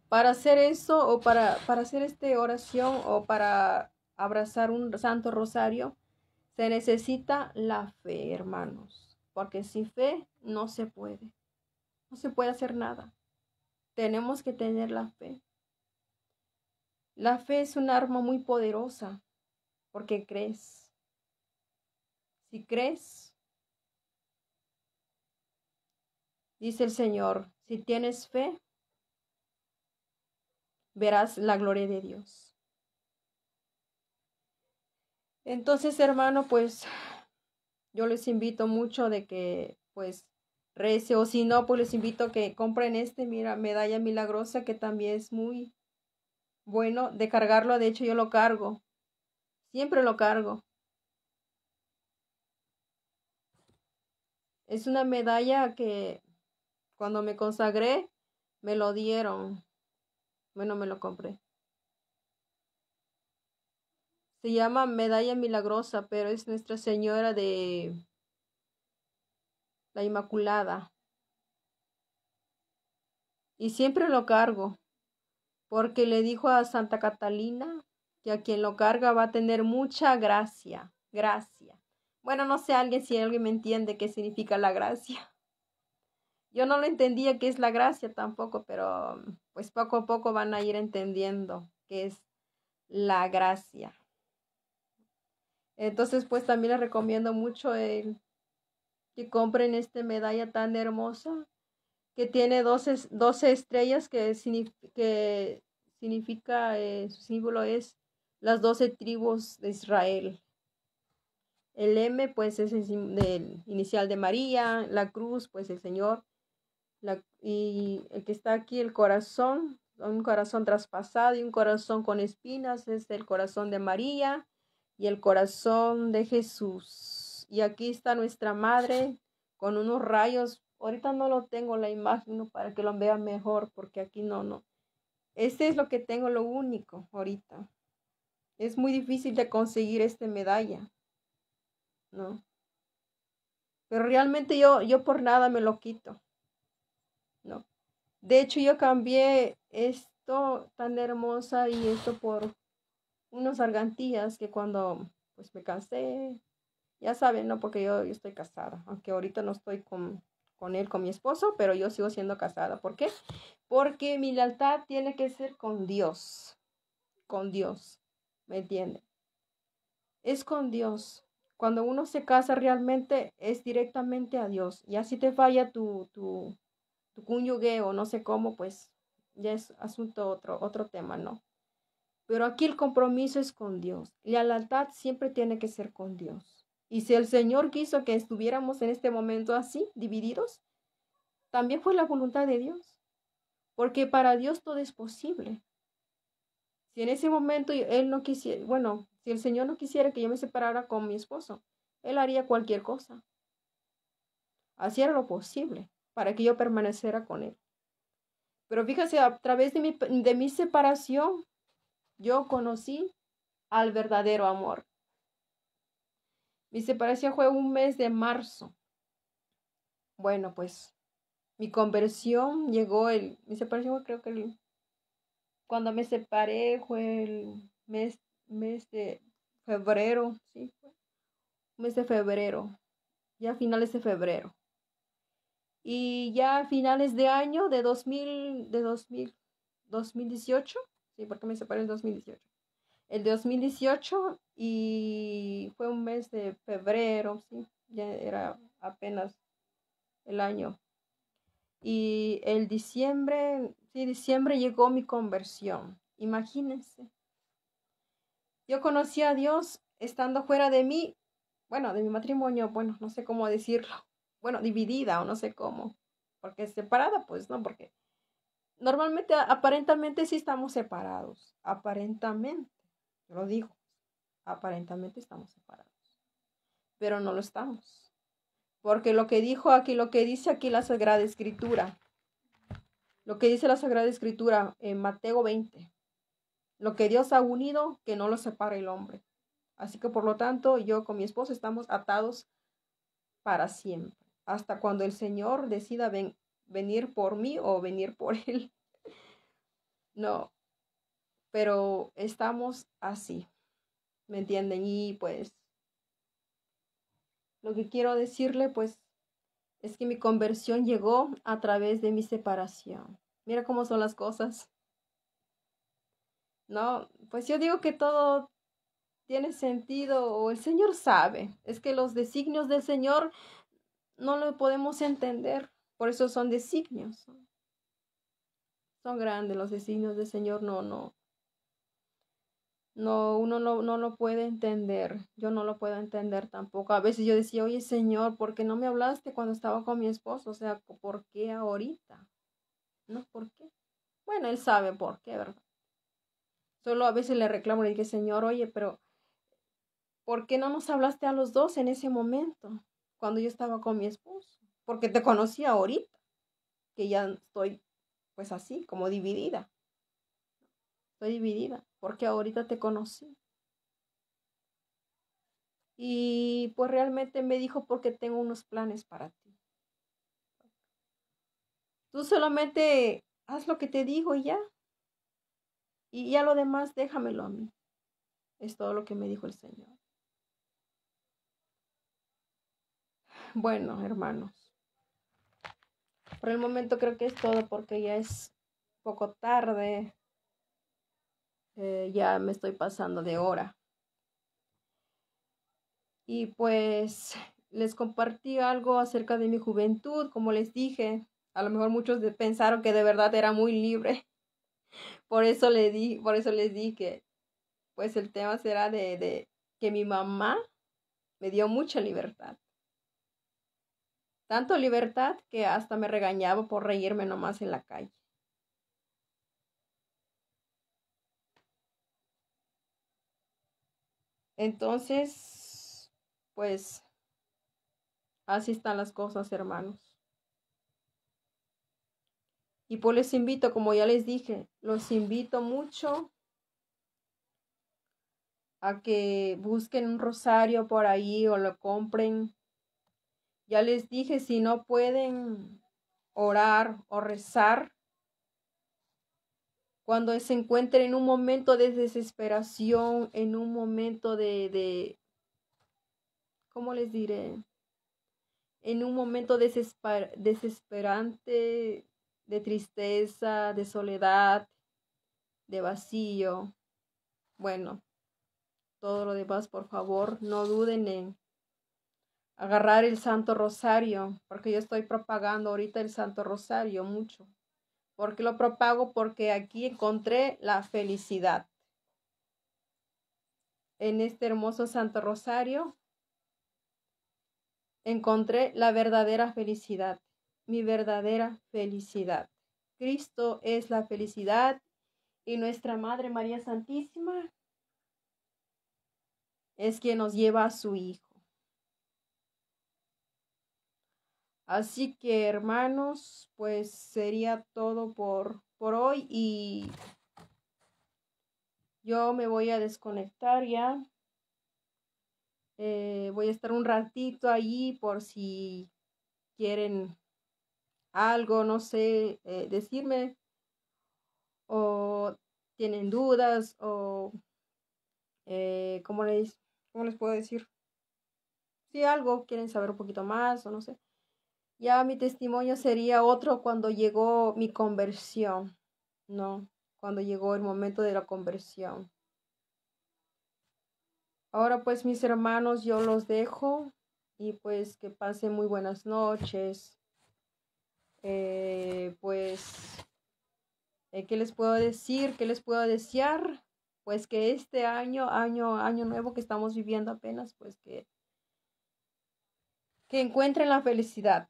Para hacer eso o para, para hacer esta oración o para abrazar un santo rosario, se necesita la fe, hermanos, porque sin fe no se puede. No se puede hacer nada. Tenemos que tener la fe. La fe es un arma muy poderosa porque crees. Si crees, dice el Señor, si tienes fe, verás la gloria de Dios. Entonces, hermano, pues yo les invito mucho de que pues rece o si no, pues les invito a que compren este, mira, medalla milagrosa que también es muy bueno de cargarlo. De hecho, yo lo cargo. Siempre lo cargo. Es una medalla que cuando me consagré, me lo dieron. Bueno, me lo compré. Se llama Medalla Milagrosa, pero es Nuestra Señora de la Inmaculada. Y siempre lo cargo porque le dijo a Santa Catalina que a quien lo carga va a tener mucha gracia, gracia. Bueno, no sé alguien si alguien me entiende qué significa la gracia. Yo no lo entendía qué es la gracia tampoco, pero pues poco a poco van a ir entendiendo qué es la gracia. Entonces, pues también les recomiendo mucho el, que compren esta medalla tan hermosa que tiene 12, estrellas, que, que significa, eh, su símbolo es las 12 tribus de Israel. El M, pues, es el inicial de María, la cruz, pues, el Señor, y el que está aquí, el corazón, un corazón traspasado y un corazón con espinas, es el corazón de María y el corazón de Jesús. Y aquí está nuestra madre con unos rayos Ahorita no lo tengo la imagen para que lo vea mejor, porque aquí no, no. Este es lo que tengo, lo único ahorita. Es muy difícil de conseguir esta medalla, ¿no? Pero realmente yo, yo por nada me lo quito, ¿no? De hecho, yo cambié esto tan hermosa y esto por unos argantillas que cuando pues me cansé, ya saben, ¿no? Porque yo, yo estoy casada, aunque ahorita no estoy con, con él, con mi esposo, pero yo sigo siendo casada. ¿Por qué? Porque mi lealtad tiene que ser con Dios. Con Dios. ¿Me entiende? Es con Dios. Cuando uno se casa realmente es directamente a Dios. Y así te falla tu, tu, o no sé cómo, pues ya es asunto otro, otro tema, ¿no? Pero aquí el compromiso es con Dios. La lealtad siempre tiene que ser con Dios. Y si el Señor quiso que estuviéramos en este momento así, divididos, también fue la voluntad de Dios. Porque para Dios todo es posible. Si en ese momento Él no quisiera, bueno, si el Señor no quisiera que yo me separara con mi esposo, Él haría cualquier cosa. Así lo posible para que yo permaneciera con Él. Pero fíjense, a través de de mi separación, yo conocí al verdadero amor. Mi separación fue un mes de marzo. Bueno, pues mi conversión llegó el. Mi separación fue, creo que el. Cuando me separé fue el mes, mes de febrero, sí, mes de febrero, ya finales de febrero. Y ya a finales de año de 2000, de 2000, 2018, sí, porque me separé en 2018. El 2018 y fue un mes de febrero, ¿sí? ya era apenas el año. Y el diciembre, sí, diciembre llegó mi conversión, imagínense. Yo conocí a Dios estando fuera de mí, bueno, de mi matrimonio, bueno, no sé cómo decirlo, bueno, dividida o no sé cómo, porque separada, pues no, porque normalmente, aparentemente sí estamos separados, aparentemente, lo digo aparentemente estamos separados, pero no lo estamos. Porque lo que dijo aquí, lo que dice aquí la Sagrada Escritura, lo que dice la Sagrada Escritura en Mateo 20, lo que Dios ha unido, que no lo separe el hombre. Así que por lo tanto, yo con mi esposo estamos atados para siempre, hasta cuando el Señor decida venir por mí o venir por él. No, pero estamos así. ¿Me entienden? Y pues lo que quiero decirle pues es que mi conversión llegó a través de mi separación. Mira cómo son las cosas. No, pues yo digo que todo tiene sentido o el Señor sabe. Es que los designios del Señor no lo podemos entender. Por eso son designios. Son grandes los designios del Señor. No, no no, uno no, no, lo puede entender. Yo no lo puedo entender tampoco. A veces yo decía, oye Señor, ¿por qué no me hablaste cuando estaba con mi esposo? O sea, ¿por qué ahorita? No, ¿por qué? Bueno, él sabe por qué, ¿verdad? Solo a veces le reclamo, le dije, Señor, oye, pero ¿por qué no nos hablaste a los dos en ese momento, cuando yo estaba con mi esposo? Porque te conocí ahorita, que ya estoy pues así, como dividida. Estoy dividida porque ahorita te conocí. Y pues realmente me dijo porque tengo unos planes para ti. Tú solamente haz lo que te digo y ya. Y ya lo demás déjamelo a mí. Es todo lo que me dijo el Señor. Bueno, hermanos. Por el momento creo que es todo porque ya es poco tarde. Eh, ya me estoy pasando de hora. Y pues les compartí algo acerca de mi juventud, como les dije, a lo mejor muchos pensaron que de verdad era muy libre. Por eso le di, por eso les di que pues el tema será de, de que mi mamá me dio mucha libertad. Tanto libertad que hasta me regañaba por reírme nomás en la calle. Entonces, pues, así están las cosas, hermanos. Y pues les invito, como ya les dije, los invito mucho a que busquen un rosario por ahí o lo compren. Ya les dije, si no pueden orar o rezar, cuando se encuentre en un momento de desesperación, en un momento de, de ¿cómo les diré? En un momento desesperante, de tristeza, de soledad, de vacío. Bueno, todo lo demás, por favor, no duden en agarrar el Santo Rosario, porque yo estoy propagando ahorita el Santo Rosario mucho. ¿Por qué lo propago? Porque aquí encontré la felicidad. En este hermoso Santo Rosario encontré la verdadera felicidad, mi verdadera felicidad. Cristo es la felicidad y nuestra Madre María Santísima es quien nos lleva a su Hijo. Así que hermanos, pues sería todo por, por hoy y yo me voy a desconectar ya. Eh, voy a estar un ratito allí por si quieren algo, no sé, eh, decirme o tienen dudas o eh, ¿cómo, les, ¿cómo les puedo decir? Si algo quieren saber un poquito más o no sé. Ya mi testimonio sería otro cuando llegó mi conversión, ¿no? Cuando llegó el momento de la conversión. Ahora pues mis hermanos, yo los dejo y pues que pasen muy buenas noches. Eh, pues, eh, ¿qué les puedo decir? ¿Qué les puedo desear? Pues que este año, año, año nuevo que estamos viviendo apenas, pues que que encuentren la felicidad.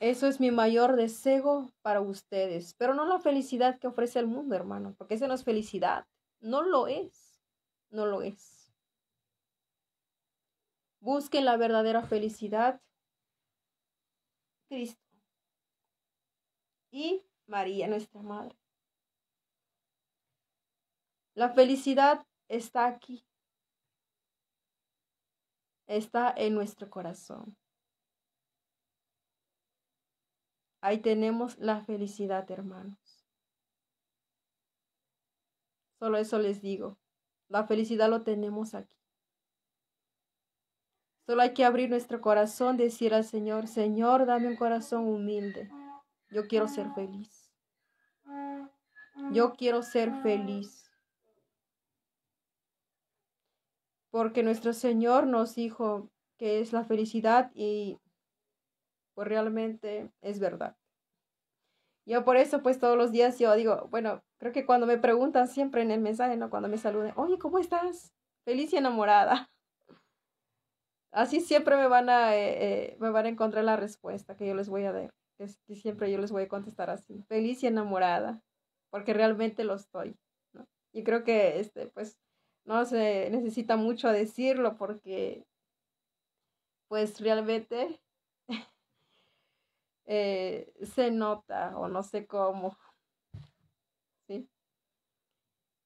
Eso es mi mayor deseo para ustedes, pero no la felicidad que ofrece el mundo, hermano, porque esa no es felicidad, no lo es, no lo es. Busquen la verdadera felicidad, Cristo y María, nuestra Madre. La felicidad está aquí, está en nuestro corazón. Ahí tenemos la felicidad, hermanos. Solo eso les digo. La felicidad lo tenemos aquí. Solo hay que abrir nuestro corazón, decir al Señor, Señor, dame un corazón humilde. Yo quiero ser feliz. Yo quiero ser feliz. Porque nuestro Señor nos dijo que es la felicidad y pues realmente es verdad. Yo por eso, pues todos los días yo digo, bueno, creo que cuando me preguntan siempre en el mensaje, ¿no? Cuando me saluden, oye, ¿cómo estás? Feliz y enamorada. Así siempre me van a, eh, eh, me van a encontrar la respuesta que yo les voy a dar. que siempre yo les voy a contestar así, feliz y enamorada, porque realmente lo estoy. Y creo que, este, pues, no se necesita mucho decirlo porque, pues, realmente eh, se nota o no sé cómo.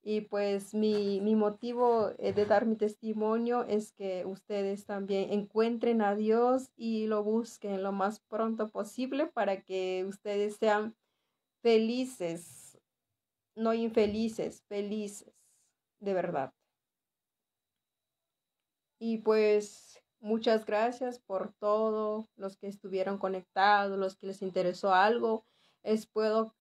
Y pues mi, mi motivo eh, de dar mi testimonio es que ustedes también encuentren a Dios y lo busquen lo más pronto posible para que ustedes sean felices, no infelices, felices, de verdad. Y pues Muchas gracias por todo, los que estuvieron conectados, los que les interesó algo. Es, puedo,